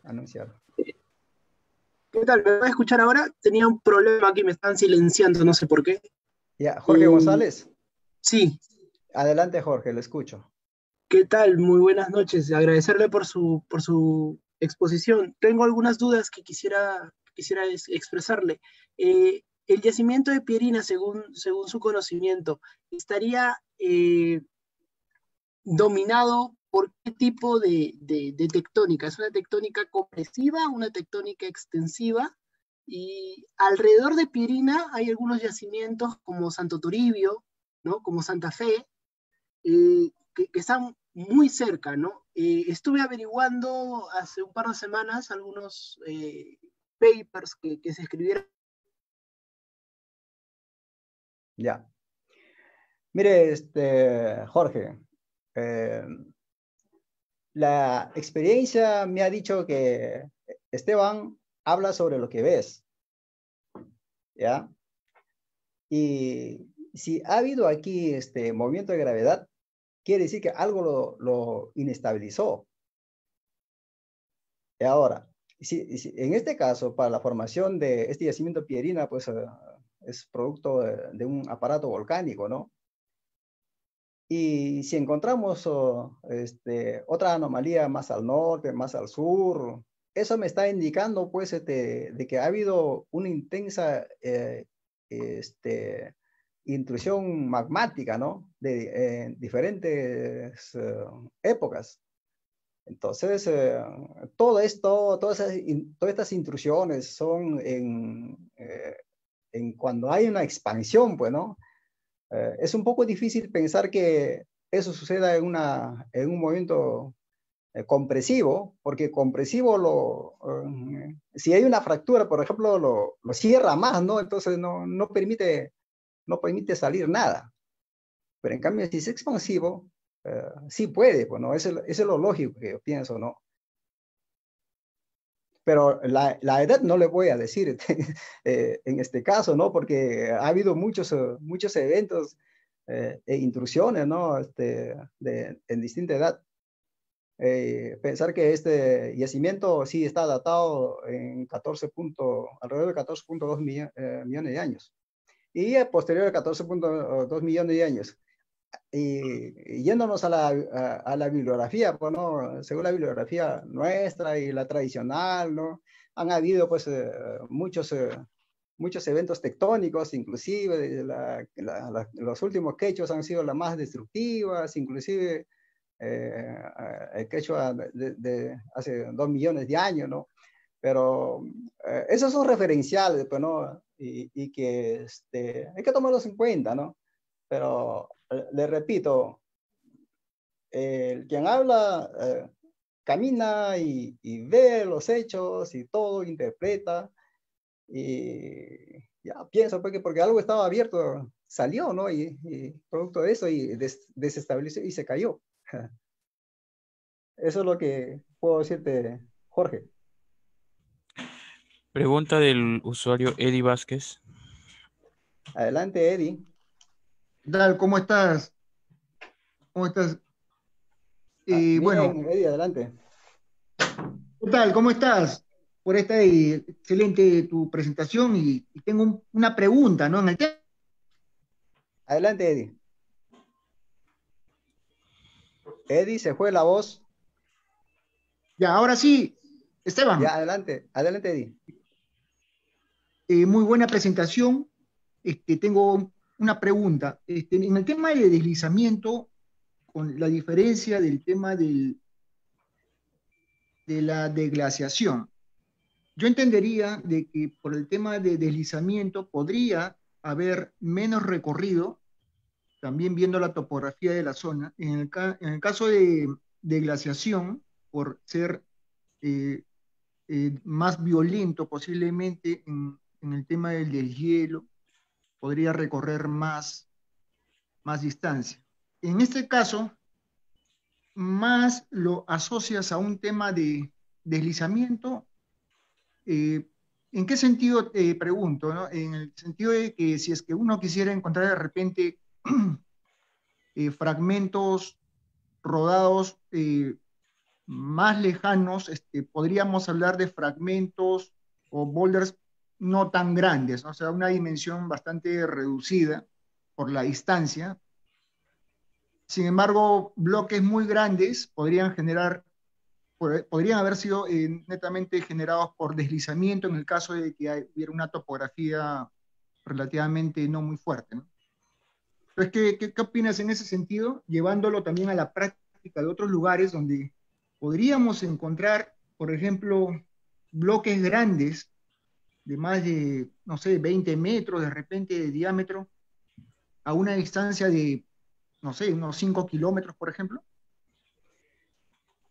anunciar. ¿Qué tal? ¿Me va a escuchar ahora? Tenía un problema aquí, me están silenciando, no sé por qué. Ya, Jorge eh, González. Sí. Adelante, Jorge, lo escucho. ¿Qué tal? Muy buenas noches. Agradecerle por su, por su exposición. Tengo algunas dudas que quisiera, quisiera expresarle. Eh, el yacimiento de Pierina, según, según su conocimiento, estaría eh, dominado por qué tipo de, tectónica. ¿Es una tectónica compresiva, una tectónica extensiva? Y alrededor de Pirina hay algunos yacimientos como Santo Toribio, ¿no? como Santa Fe, eh, que, están muy cerca. ¿no? Eh, estuve averiguando hace un par de semanas algunos eh, papers que, se escribieron. Ya. Mire, este, Jorge, eh, la experiencia me ha dicho que Esteban habla sobre lo que ves. ¿Ya? Y si ha habido aquí este movimiento de gravedad, quiere decir que algo lo, inestabilizó. Y ahora, si, en este caso, para la formación de este yacimiento Pierina, pues eh, es producto de, un aparato volcánico, ¿no? Y si encontramos oh, este, otra anomalía más al norte, más al sur, eso me está indicando pues este, de que ha habido una intensa eh, este, intrusión magmática, ¿no? De diferentes eh, épocas. Entonces, eh, todo esto, todas, todas estas intrusiones son en, en, cuando hay una expansión, pues, ¿no? Eh, es un poco difícil pensar que eso suceda en, una, en un movimiento eh, compresivo, porque compresivo, lo, eh, si hay una fractura, por ejemplo, lo, lo cierra más, ¿no? Entonces no, no, permite, no permite salir nada. Pero en cambio, si es expansivo, sí puede, bueno, pues, eso es lo lógico que yo pienso, ¿no? pero la, edad no le voy a decir eh, en este caso, ¿no? Porque ha habido muchos, eh, muchos eventos eh, e intrusiones, ¿no? Este, de, en distinta edad. pensar que este yacimiento sí está datado en 14 alrededor de 14.2 millones de años. Y posterior a 14.2 millones de años y yéndonos a la, a, la bibliografía, pues, ¿no? según la bibliografía nuestra y la tradicional, ¿no? han habido pues, eh, muchos, eh, muchos eventos tectónicos, inclusive los últimos quechos han sido las más destructivas, inclusive eh, el quecho de, de, hace dos millones de años, ¿no? Pero esos son referenciales, pues, ¿no? Y, y que este, hay que tomarlos en cuenta, ¿no? Pero eh, le repito, el quien habla eh, camina y, ve los hechos y todo, interpreta y ya piensa porque, pues, porque algo estaba abierto, salió, ¿no? Y, producto de eso y desestabilizó y se cayó. Eso es lo que puedo decirte, Jorge. Pregunta del usuario Eddie Vázquez. Adelante, Eddie. ¿Cómo estás? ¿Cómo estás? Y ah, bueno. Eddie, adelante. ¿Qué tal? ¿Cómo estás? Por esta eh, excelente tu presentación y, tengo una pregunta, ¿no? Adelante, Eddie. Eddie, se fue la voz. Ya, ahora sí, Esteban. Ya, adelante, adelante, Eddie. Eh, muy buena presentación. Este, tengo una pregunta. Este, en el tema de deslizamiento, con la diferencia del tema del, de la deglaciación, yo entendería de que por el tema de deslizamiento podría haber menos recorrido, también viendo la topografía de la zona. En el, caso de, deglaciación, por ser eh, eh, más violento posiblemente en, el tema del deshielo, podría recorrer más, más distancia. En este caso, más lo asocias a un tema de deslizamiento. Eh, ¿En qué sentido te eh, pregunto? En el sentido de que si es que uno quisiera encontrar de repente eh, fragmentos rodados más lejanos, este, podríamos hablar de fragmentos o boulders no tan grandes, o sea, una dimensión bastante reducida por la distancia. Sin embargo, bloques muy grandes podrían generar, podrían haber sido eh, netamente generados por deslizamiento en el caso de que hubiera una topografía relativamente no muy fuerte. ¿no? Entonces, qué, qué opinas en ese sentido? Llevándolo también a la práctica de otros lugares donde podríamos encontrar, por ejemplo, bloques grandes de más de, no sé, 20 metros de repente de diámetro, a una distancia de, no sé, unos 5 kilómetros, por ejemplo?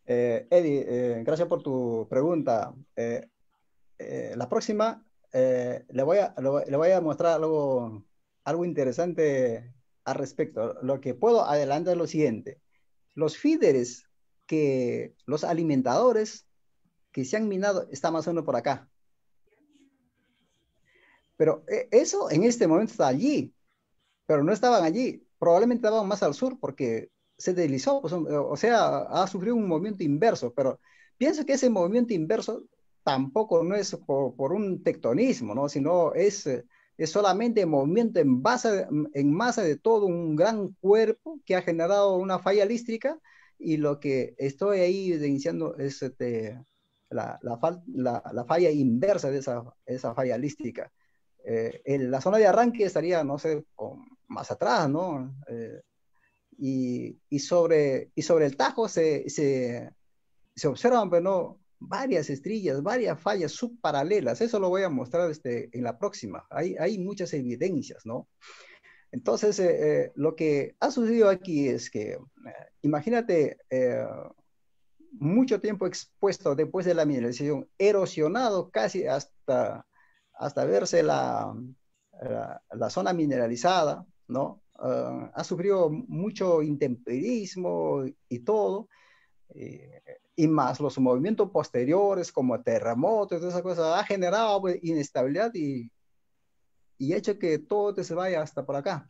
Eh, Eddie, eh, gracias por tu pregunta. Eh, la próxima le, voy a, le voy a mostrar algo, algo interesante al respecto. Lo que puedo adelantar es lo siguiente. Los feeders que los alimentadores que se han minado, está más o menos por acá, pero eh, eso en este momento está allí, pero no estaban allí. Probablemente estaban más al sur porque se deslizó, pues, eh, o sea, ha sufrido un movimiento inverso, pero pienso que ese movimiento inverso tampoco no es por, un tectonismo, sino eh, es, solamente movimiento en, en masa de todo un gran cuerpo que ha generado una falla lístrica y lo que estoy ahí evidenciando es este, la, falla inversa de esa, falla lística. Eh, la zona de arranque estaría, no sé, más atrás, ¿no? Eh, y, sobre, y sobre el tajo se, observan, pero varias estrellas, varias fallas subparalelas. Eso lo voy a mostrar este, en la próxima. Hay, hay muchas evidencias, ¿no? Entonces, eh, lo que ha sucedido aquí es que, imagínate, mucho tiempo expuesto después de la mineralización, erosionado casi hasta hasta verse la, la, zona mineralizada, ¿no? Ah, ha sufrido mucho intemperismo y todo, eh, y más los movimientos posteriores como terremotos, todas esas cosas, ha generado pues, inestabilidad y, y hecho que todo se vaya hasta por acá.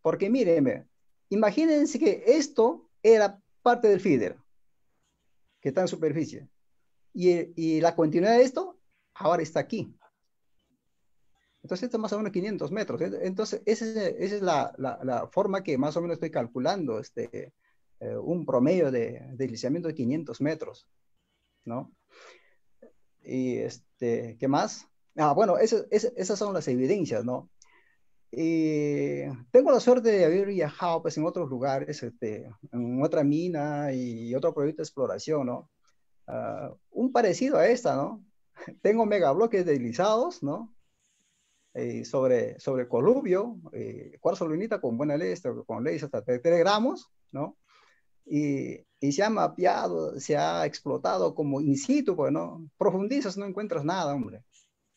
Porque míreme, imagínense que esto era parte del feeder que está en superficie. y la continuidad de esto ahora está aquí. Entonces es más o menos 500 metros. ¿eh? Entonces esa es, esa es la, la, forma que más o menos estoy calculando este, eh, un promedio de deslizamiento de 500 metros, ¿no? Y este, ¿qué más? Ah, bueno, esas son las evidencias, ¿no? Y tengo la suerte de haber viajado pues en otros lugares, este, en otra mina y otro proyecto de exploración, ¿no? Ah, un parecido a esta, ¿no? tengo megabloques deslizados, ¿no? Eh, sobre, sobre colubio, eh, cuarzo lunita con buena ley, este, con leyes hasta 3 gramos, ¿no? Y, y, se ha mapeado, se ha explotado como in situ, pues, ¿no? Profundizas, no encuentras nada, hombre.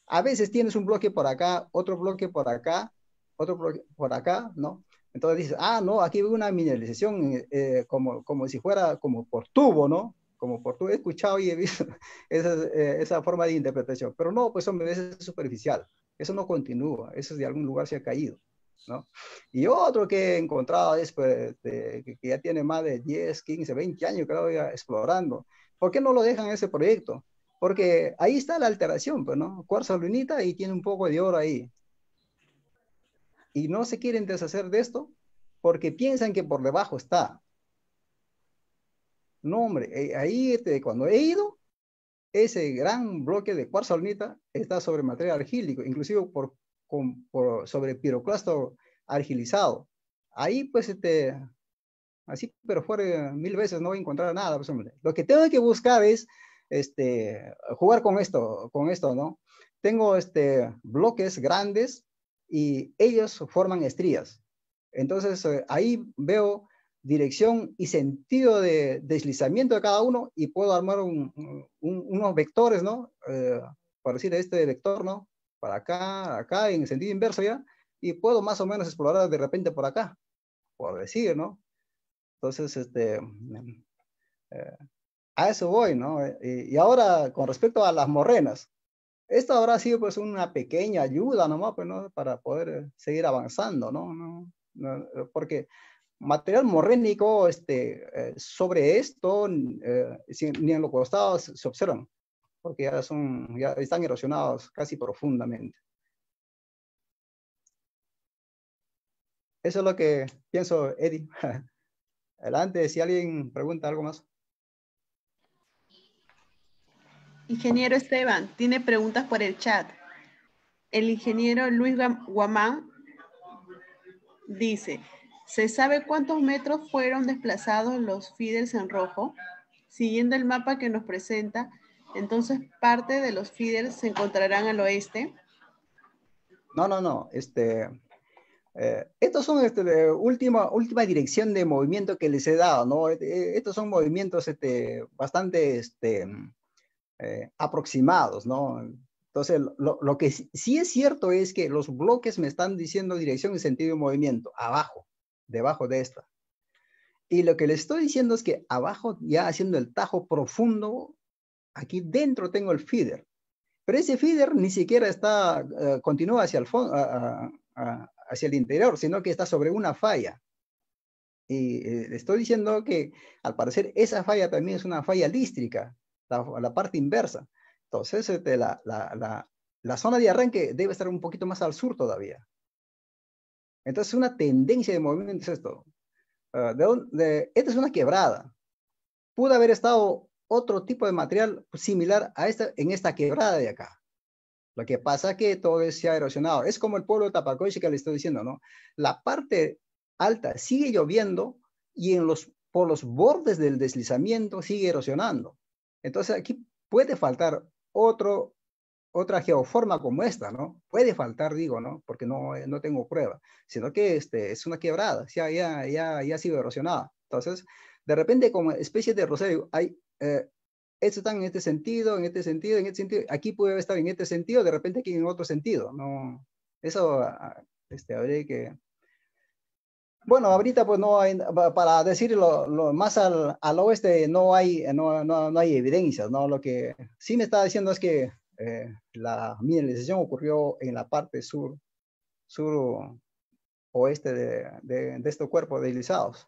A veces tienes un bloque por acá, otro bloque por acá, otro bloque por acá, ¿no? Entonces dices, ah, no, aquí veo una mineralización eh, como, si fuera como por tubo, ¿no? Como por tubo. He escuchado y he visto eh, esa, forma de interpretación, pero no, pues me es superficial. Eso no continúa, eso de algún lugar se ha caído. ¿no? Y otro que he encontrado es pues, este, que ya tiene más de 10, 15, 20 años, creo, voy explorando. ¿Por qué no lo dejan ese proyecto? Porque ahí está la alteración, pues, ¿no? Cuarzo lunita y tiene un poco de oro ahí. Y no se quieren deshacer de esto porque piensan que por debajo está. No, hombre, eh, ahí te, este, cuando he ido, ese gran bloque de cuarzo ornita está sobre material argílico, inclusive por, sobre piroclasto argilizado. Ahí, pues, este, así, pero fuera mil veces no voy a encontrar nada. Pues, Lo que tengo que buscar es este, jugar con esto, con esto, ¿no? Tengo este, bloques grandes y ellos forman estrías. Entonces, eh, ahí veo dirección y sentido de deslizamiento de cada uno y puedo armar unos vectores, ¿no? Eh, por decir este vector, ¿no? Para acá, acá, en sentido inverso ya, y puedo más o menos explorar de repente por acá, por decir, ¿no? Entonces, este, eh, a eso voy, ¿no? Eh, y, ahora, con respecto a las morrenas, esto habrá sido pues una pequeña ayuda nomás, pues, ¿no? Para poder seguir avanzando, no, no porque material morrénico este, eh, sobre esto, eh, ni en los costados se observan, porque ya, están erosionados casi profundamente. Eso es lo que pienso, Eddie. Adelante, si alguien pregunta algo más. Ingeniero Esteban, tiene preguntas por el chat. El ingeniero Luis Guamán dice, ¿Se sabe cuántos metros fueron desplazados los Fidels en rojo? Siguiendo el mapa que nos presenta, entonces parte de los fiddles se encontrarán al oeste. No, no, no. Este, eh, estos son este, última, última dirección de movimiento que les he dado, ¿no? Eh, estos son movimientos este, bastante este, eh, aproximados, ¿no? Entonces, lo, lo, que sí es cierto es que los bloques me están diciendo dirección y sentido de movimiento, abajo debajo de esta. Y lo que le estoy diciendo es que abajo, ya haciendo el tajo profundo, aquí dentro tengo el feeder. Pero ese feeder ni siquiera está, eh, continúa hacia el, fondo, hacia el interior, sino que está sobre una falla. Y eh, le estoy diciendo que al parecer esa falla también es una falla lístrica, la, parte inversa. Entonces, este, la, la, zona de arranque debe estar un poquito más al sur todavía. Entonces, una tendencia de movimiento es esto. Ah, de esta es una quebrada. Pudo haber estado otro tipo de material similar a esta en esta quebrada de acá. Lo que pasa es que todo se ha erosionado. Es como el pueblo de Tapacoche que le estoy diciendo, ¿no? La parte alta sigue lloviendo y en los, por los bordes del deslizamiento sigue erosionando. Entonces aquí puede faltar otro otra geoforma como esta, ¿no? Puede faltar, digo, ¿no? Porque no, eh, no tengo prueba, sino que este, es una quebrada, ya, ya, ya, ya ha sido erosionada. Entonces, de repente, como especie de rosario, hay, eh, estos están en este sentido, en este sentido, en este sentido, aquí puede estar en este sentido, de repente aquí en otro sentido, ¿no? Eso, ah, ah, este, habría que... Bueno, ahorita pues no hay, para decirlo lo, más al, al, oeste no hay, no, no, no hay evidencias, ¿no? Lo que sí me está diciendo es que eh, la mineralización ocurrió en la parte sur, sur oeste de, de, de estos cuerpos deslizados.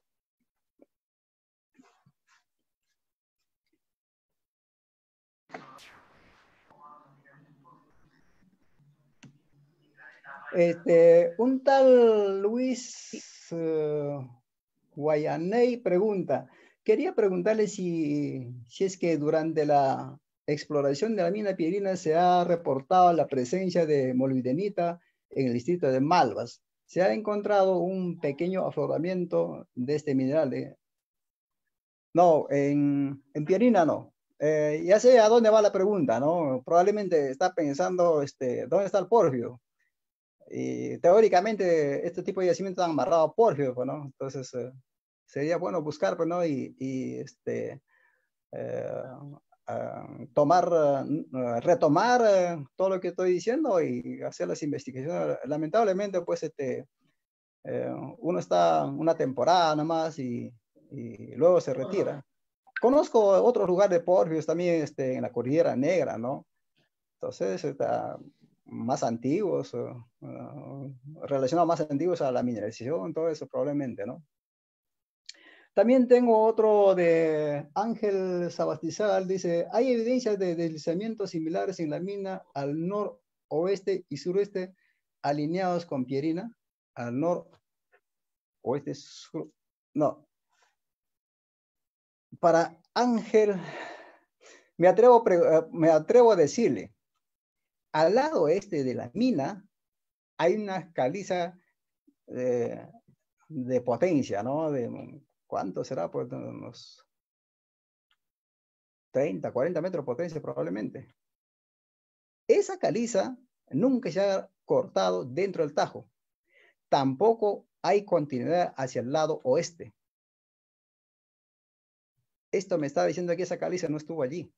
Este, un tal Luis eh, Guayaney pregunta, quería preguntarle si, si es que durante la exploración de la mina Pierina se ha reportado la presencia de molibdenita en el distrito de Malvas. Se ha encontrado un pequeño afloramiento de este mineral. No, en, en Pierina no. Eh, ya sé a dónde va la pregunta, ¿no? Probablemente está pensando, este, ¿dónde está el porfio? Y teóricamente este tipo de yacimientos están amarrado a porfio, pues, ¿no? Entonces eh, sería bueno buscar, pues, ¿no? Y, este, eh, Ah, tomar, ah, ah, retomar todo lo que estoy diciendo y hacer las investigaciones. Lamentablemente, pues, este, eh, uno está una temporada nomás y, y luego se retira. Conozco otro lugar de porfios también este, en la Cordillera Negra, ¿no? Entonces, está más antiguos, relacionados más antiguos a la mineralización, todo eso probablemente, ¿no? También tengo otro de Ángel Sabastizal, dice, hay evidencias de deslizamientos similares en la mina al noroeste y sureste alineados con Pierina, al noroeste, sur, no. Para Ángel, me atrevo, a eh, decirle, al lado este de la mina hay una caliza eh, de potencia, ¿no? ¿cuánto será? Pues unos 30, 40 metros de potencia probablemente. Esa caliza nunca se ha cortado dentro del tajo. Tampoco hay continuidad hacia el lado oeste. Esto me está diciendo que esa caliza no estuvo allí.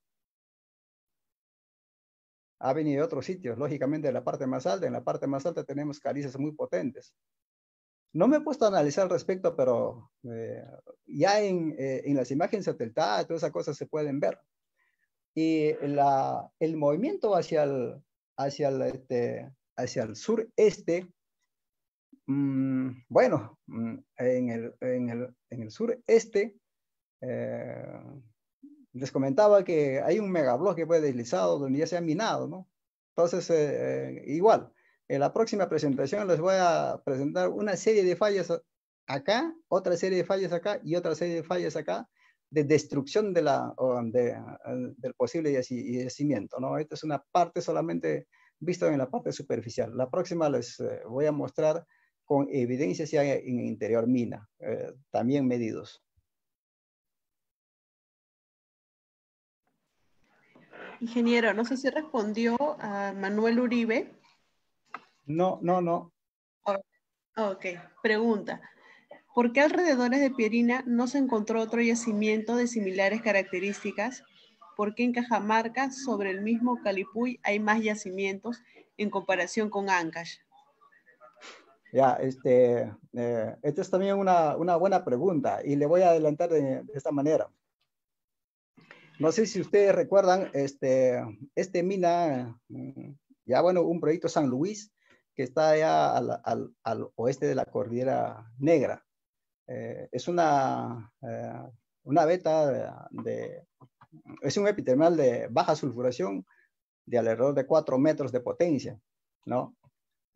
Ha venido de otros sitios, lógicamente de la parte más alta. En la parte más alta tenemos calizas muy potentes. No me he puesto a analizar al respecto, pero eh, ya eh, en, las imágenes satelitales, todas esas cosas se pueden ver. Y el movimiento hacia el, hacia el, este, hacia el sureste, mm, bueno, mm, en el, sureste, eh, les comentaba que hay un megabloque fue pues, deslizado donde ya se ha minado, ¿no? Entonces, igual, en la próxima presentación les voy a presentar una serie de fallas acá, otra serie de fallas acá y otra serie de fallas acá de destrucción de la, del posible yacimiento. ¿no? Esta es una parte solamente vista en la parte superficial. La próxima les eh, voy a mostrar con evidencias en el interior mina, eh, también medidos. Ingeniero, no sé si respondió a Manuel Uribe no, no, no. Ok, pregunta. ¿Por qué alrededores de Pierina no se encontró otro yacimiento de similares características? ¿Por qué en Cajamarca, sobre el mismo Calipuy, hay más yacimientos en comparación con Ancash? Ya, este, eh, esta es también una, buena pregunta y le voy a adelantar de, esta manera. No sé si ustedes recuerdan, este, este mina, mm, ya bueno, un proyecto San Luis, que está allá al, oeste de la Cordillera Negra. Eh, es una, eh, una beta de, es un epitermal de baja sulfuración de alrededor de 4 metros de potencia, ¿no?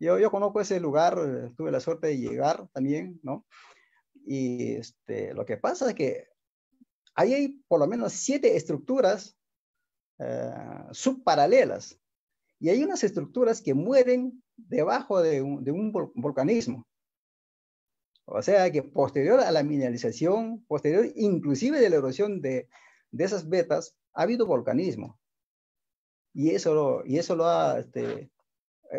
Yo, yo conozco ese lugar, eh, tuve la suerte de llegar también, ¿no? Y este, lo que pasa es que ahí hay por lo menos siete estructuras subparalelas, y hay unas estructuras que mueren debajo de un, volcanismo. O sea que posterior a la mineralización, posterior inclusive de la erosión de, esas vetas, ha habido volcanismo. Y eso y eso lo ha, este,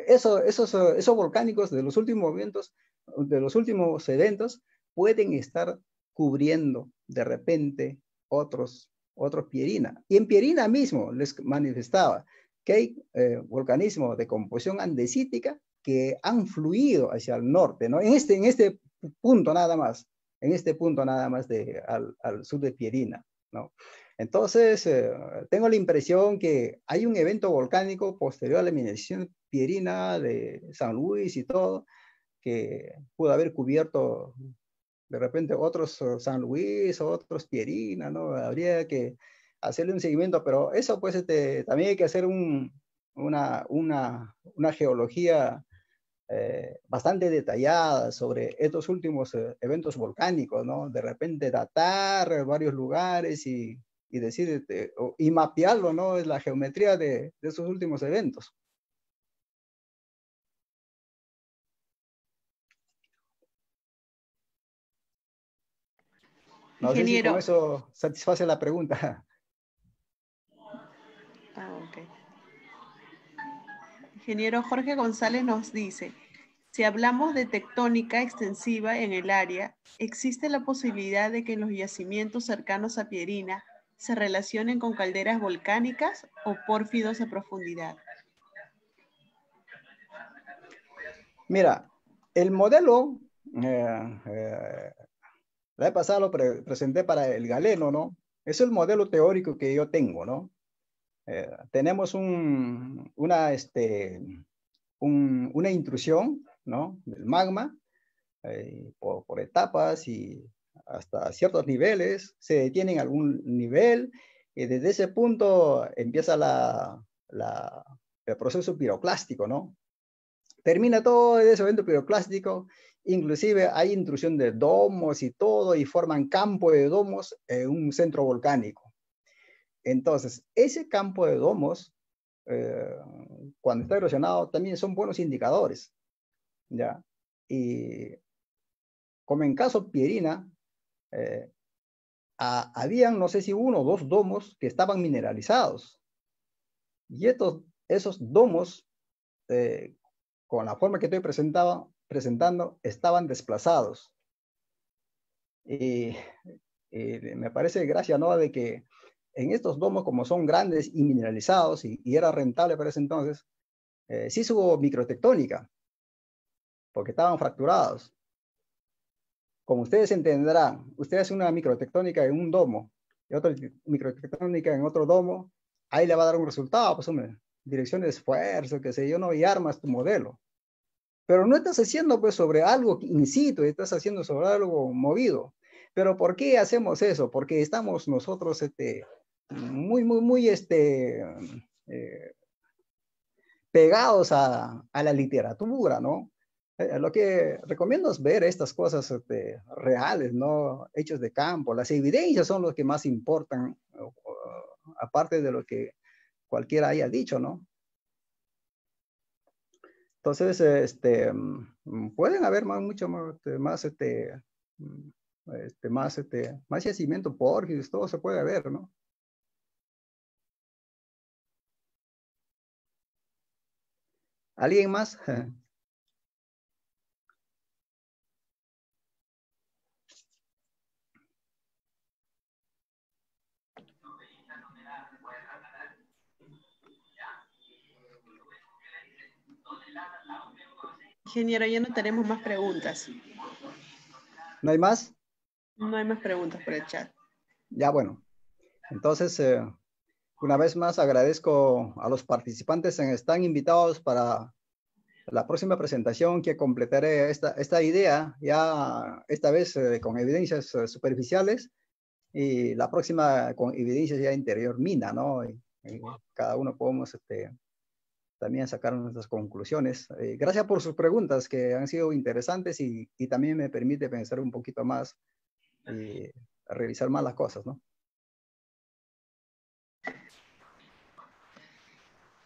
esos, volcánicos de los últimos movimientos, de los últimos eventos, pueden estar cubriendo de repente otros, otros Y en Pierina mismo les manifestaba, que hay eh, volcanismos de composición andesítica que han fluido hacia el norte, ¿no? En este, en este punto nada más, en este punto nada más de, al, sur de Pierina, ¿no? Entonces, eh, tengo la impresión que hay un evento volcánico posterior a la mineración Pierina de San Luis y todo, que pudo haber cubierto de repente otros eh, San Luis, otros Pierina, ¿no? Habría que hacerle un seguimiento, pero eso pues este, también hay que hacer una, geología eh, bastante detallada sobre estos últimos eh, eventos volcánicos, ¿no? De repente datar varios lugares y, decir, este, y mapearlo, ¿no? Es la geometría de, esos últimos eventos. No con eso satisface la pregunta. ingeniero Jorge González nos dice, si hablamos de tectónica extensiva en el área, existe la posibilidad de que los yacimientos cercanos a Pierina se relacionen con calderas volcánicas o pórfidos a profundidad. Mira, el modelo, eh, eh, la vez pasada lo presenté para el galeno, ¿no? Es el modelo teórico que yo tengo, ¿no? Eh, tenemos este, una, intrusión del magma eh, por, etapas y hasta ciertos niveles, se detiene en algún nivel y desde ese punto empieza la, el proceso piroclástico, Termina todo ese evento piroclástico, inclusive hay intrusión de domos y todo y forman campo de domos en un centro volcánico. Entonces, ese campo de domos, eh, cuando está erosionado, también son buenos indicadores. ¿ya? Y como en caso Pierina, eh, habían, no sé si uno o dos domos que estaban mineralizados. Y estos, esos domos, eh, con la forma que estoy presentando, estaban desplazados. Y, y me parece gracia, ¿no? De que en estos domos, como son grandes y mineralizados, y, era rentable para ese entonces, eh, sí hubo microtectónica, porque estaban fracturados. Como ustedes entenderán, usted hace una microtectónica en un domo y otra microtectónica en otro domo, ahí le va a dar un resultado, pues hombre, dirección de esfuerzo, que sé yo, no, y armas tu modelo. Pero no estás haciendo pues sobre algo in situ, estás haciendo sobre algo movido. Pero ¿por qué hacemos eso? Porque estamos nosotros este, muy, muy, muy este, mm, eh, pegados a, la literatura, ¿no? Eh, eh, lo que recomiendo es ver estas cosas este, reales, ¿no? Hechos de campo. Las evidencias son los que más importan, aparte de lo que cualquiera haya dicho, ¿no? Entonces, este, mm, pueden haber más, mucho más, este, más, este, mm, este, este más yacimiento, por todo se puede ver, ¿no? ¿Alguien más? Ingeniero, ya no tenemos más preguntas. ¿No hay más? No hay más preguntas por el chat. Ya, bueno. Entonces, eh, una vez más agradezco a los participantes que están invitados para la próxima presentación que completaré esta, idea, ya esta vez eh, con evidencias eh, superficiales y la próxima con evidencias ya interior mina, ¿no? cada uno podemos este, también sacar nuestras conclusiones. Eh, gracias por sus preguntas que han sido interesantes y, y también me permite pensar un poquito más y revisar más las cosas, ¿no?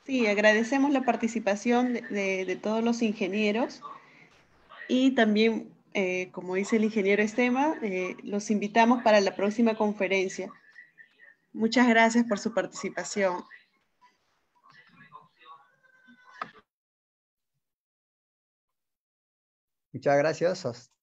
Sí, agradecemos la participación de, todos los ingenieros y también, eh, como dice el ingeniero Estema, eh, los invitamos para la próxima conferencia. Muchas gracias por su participación. Muchas gracias.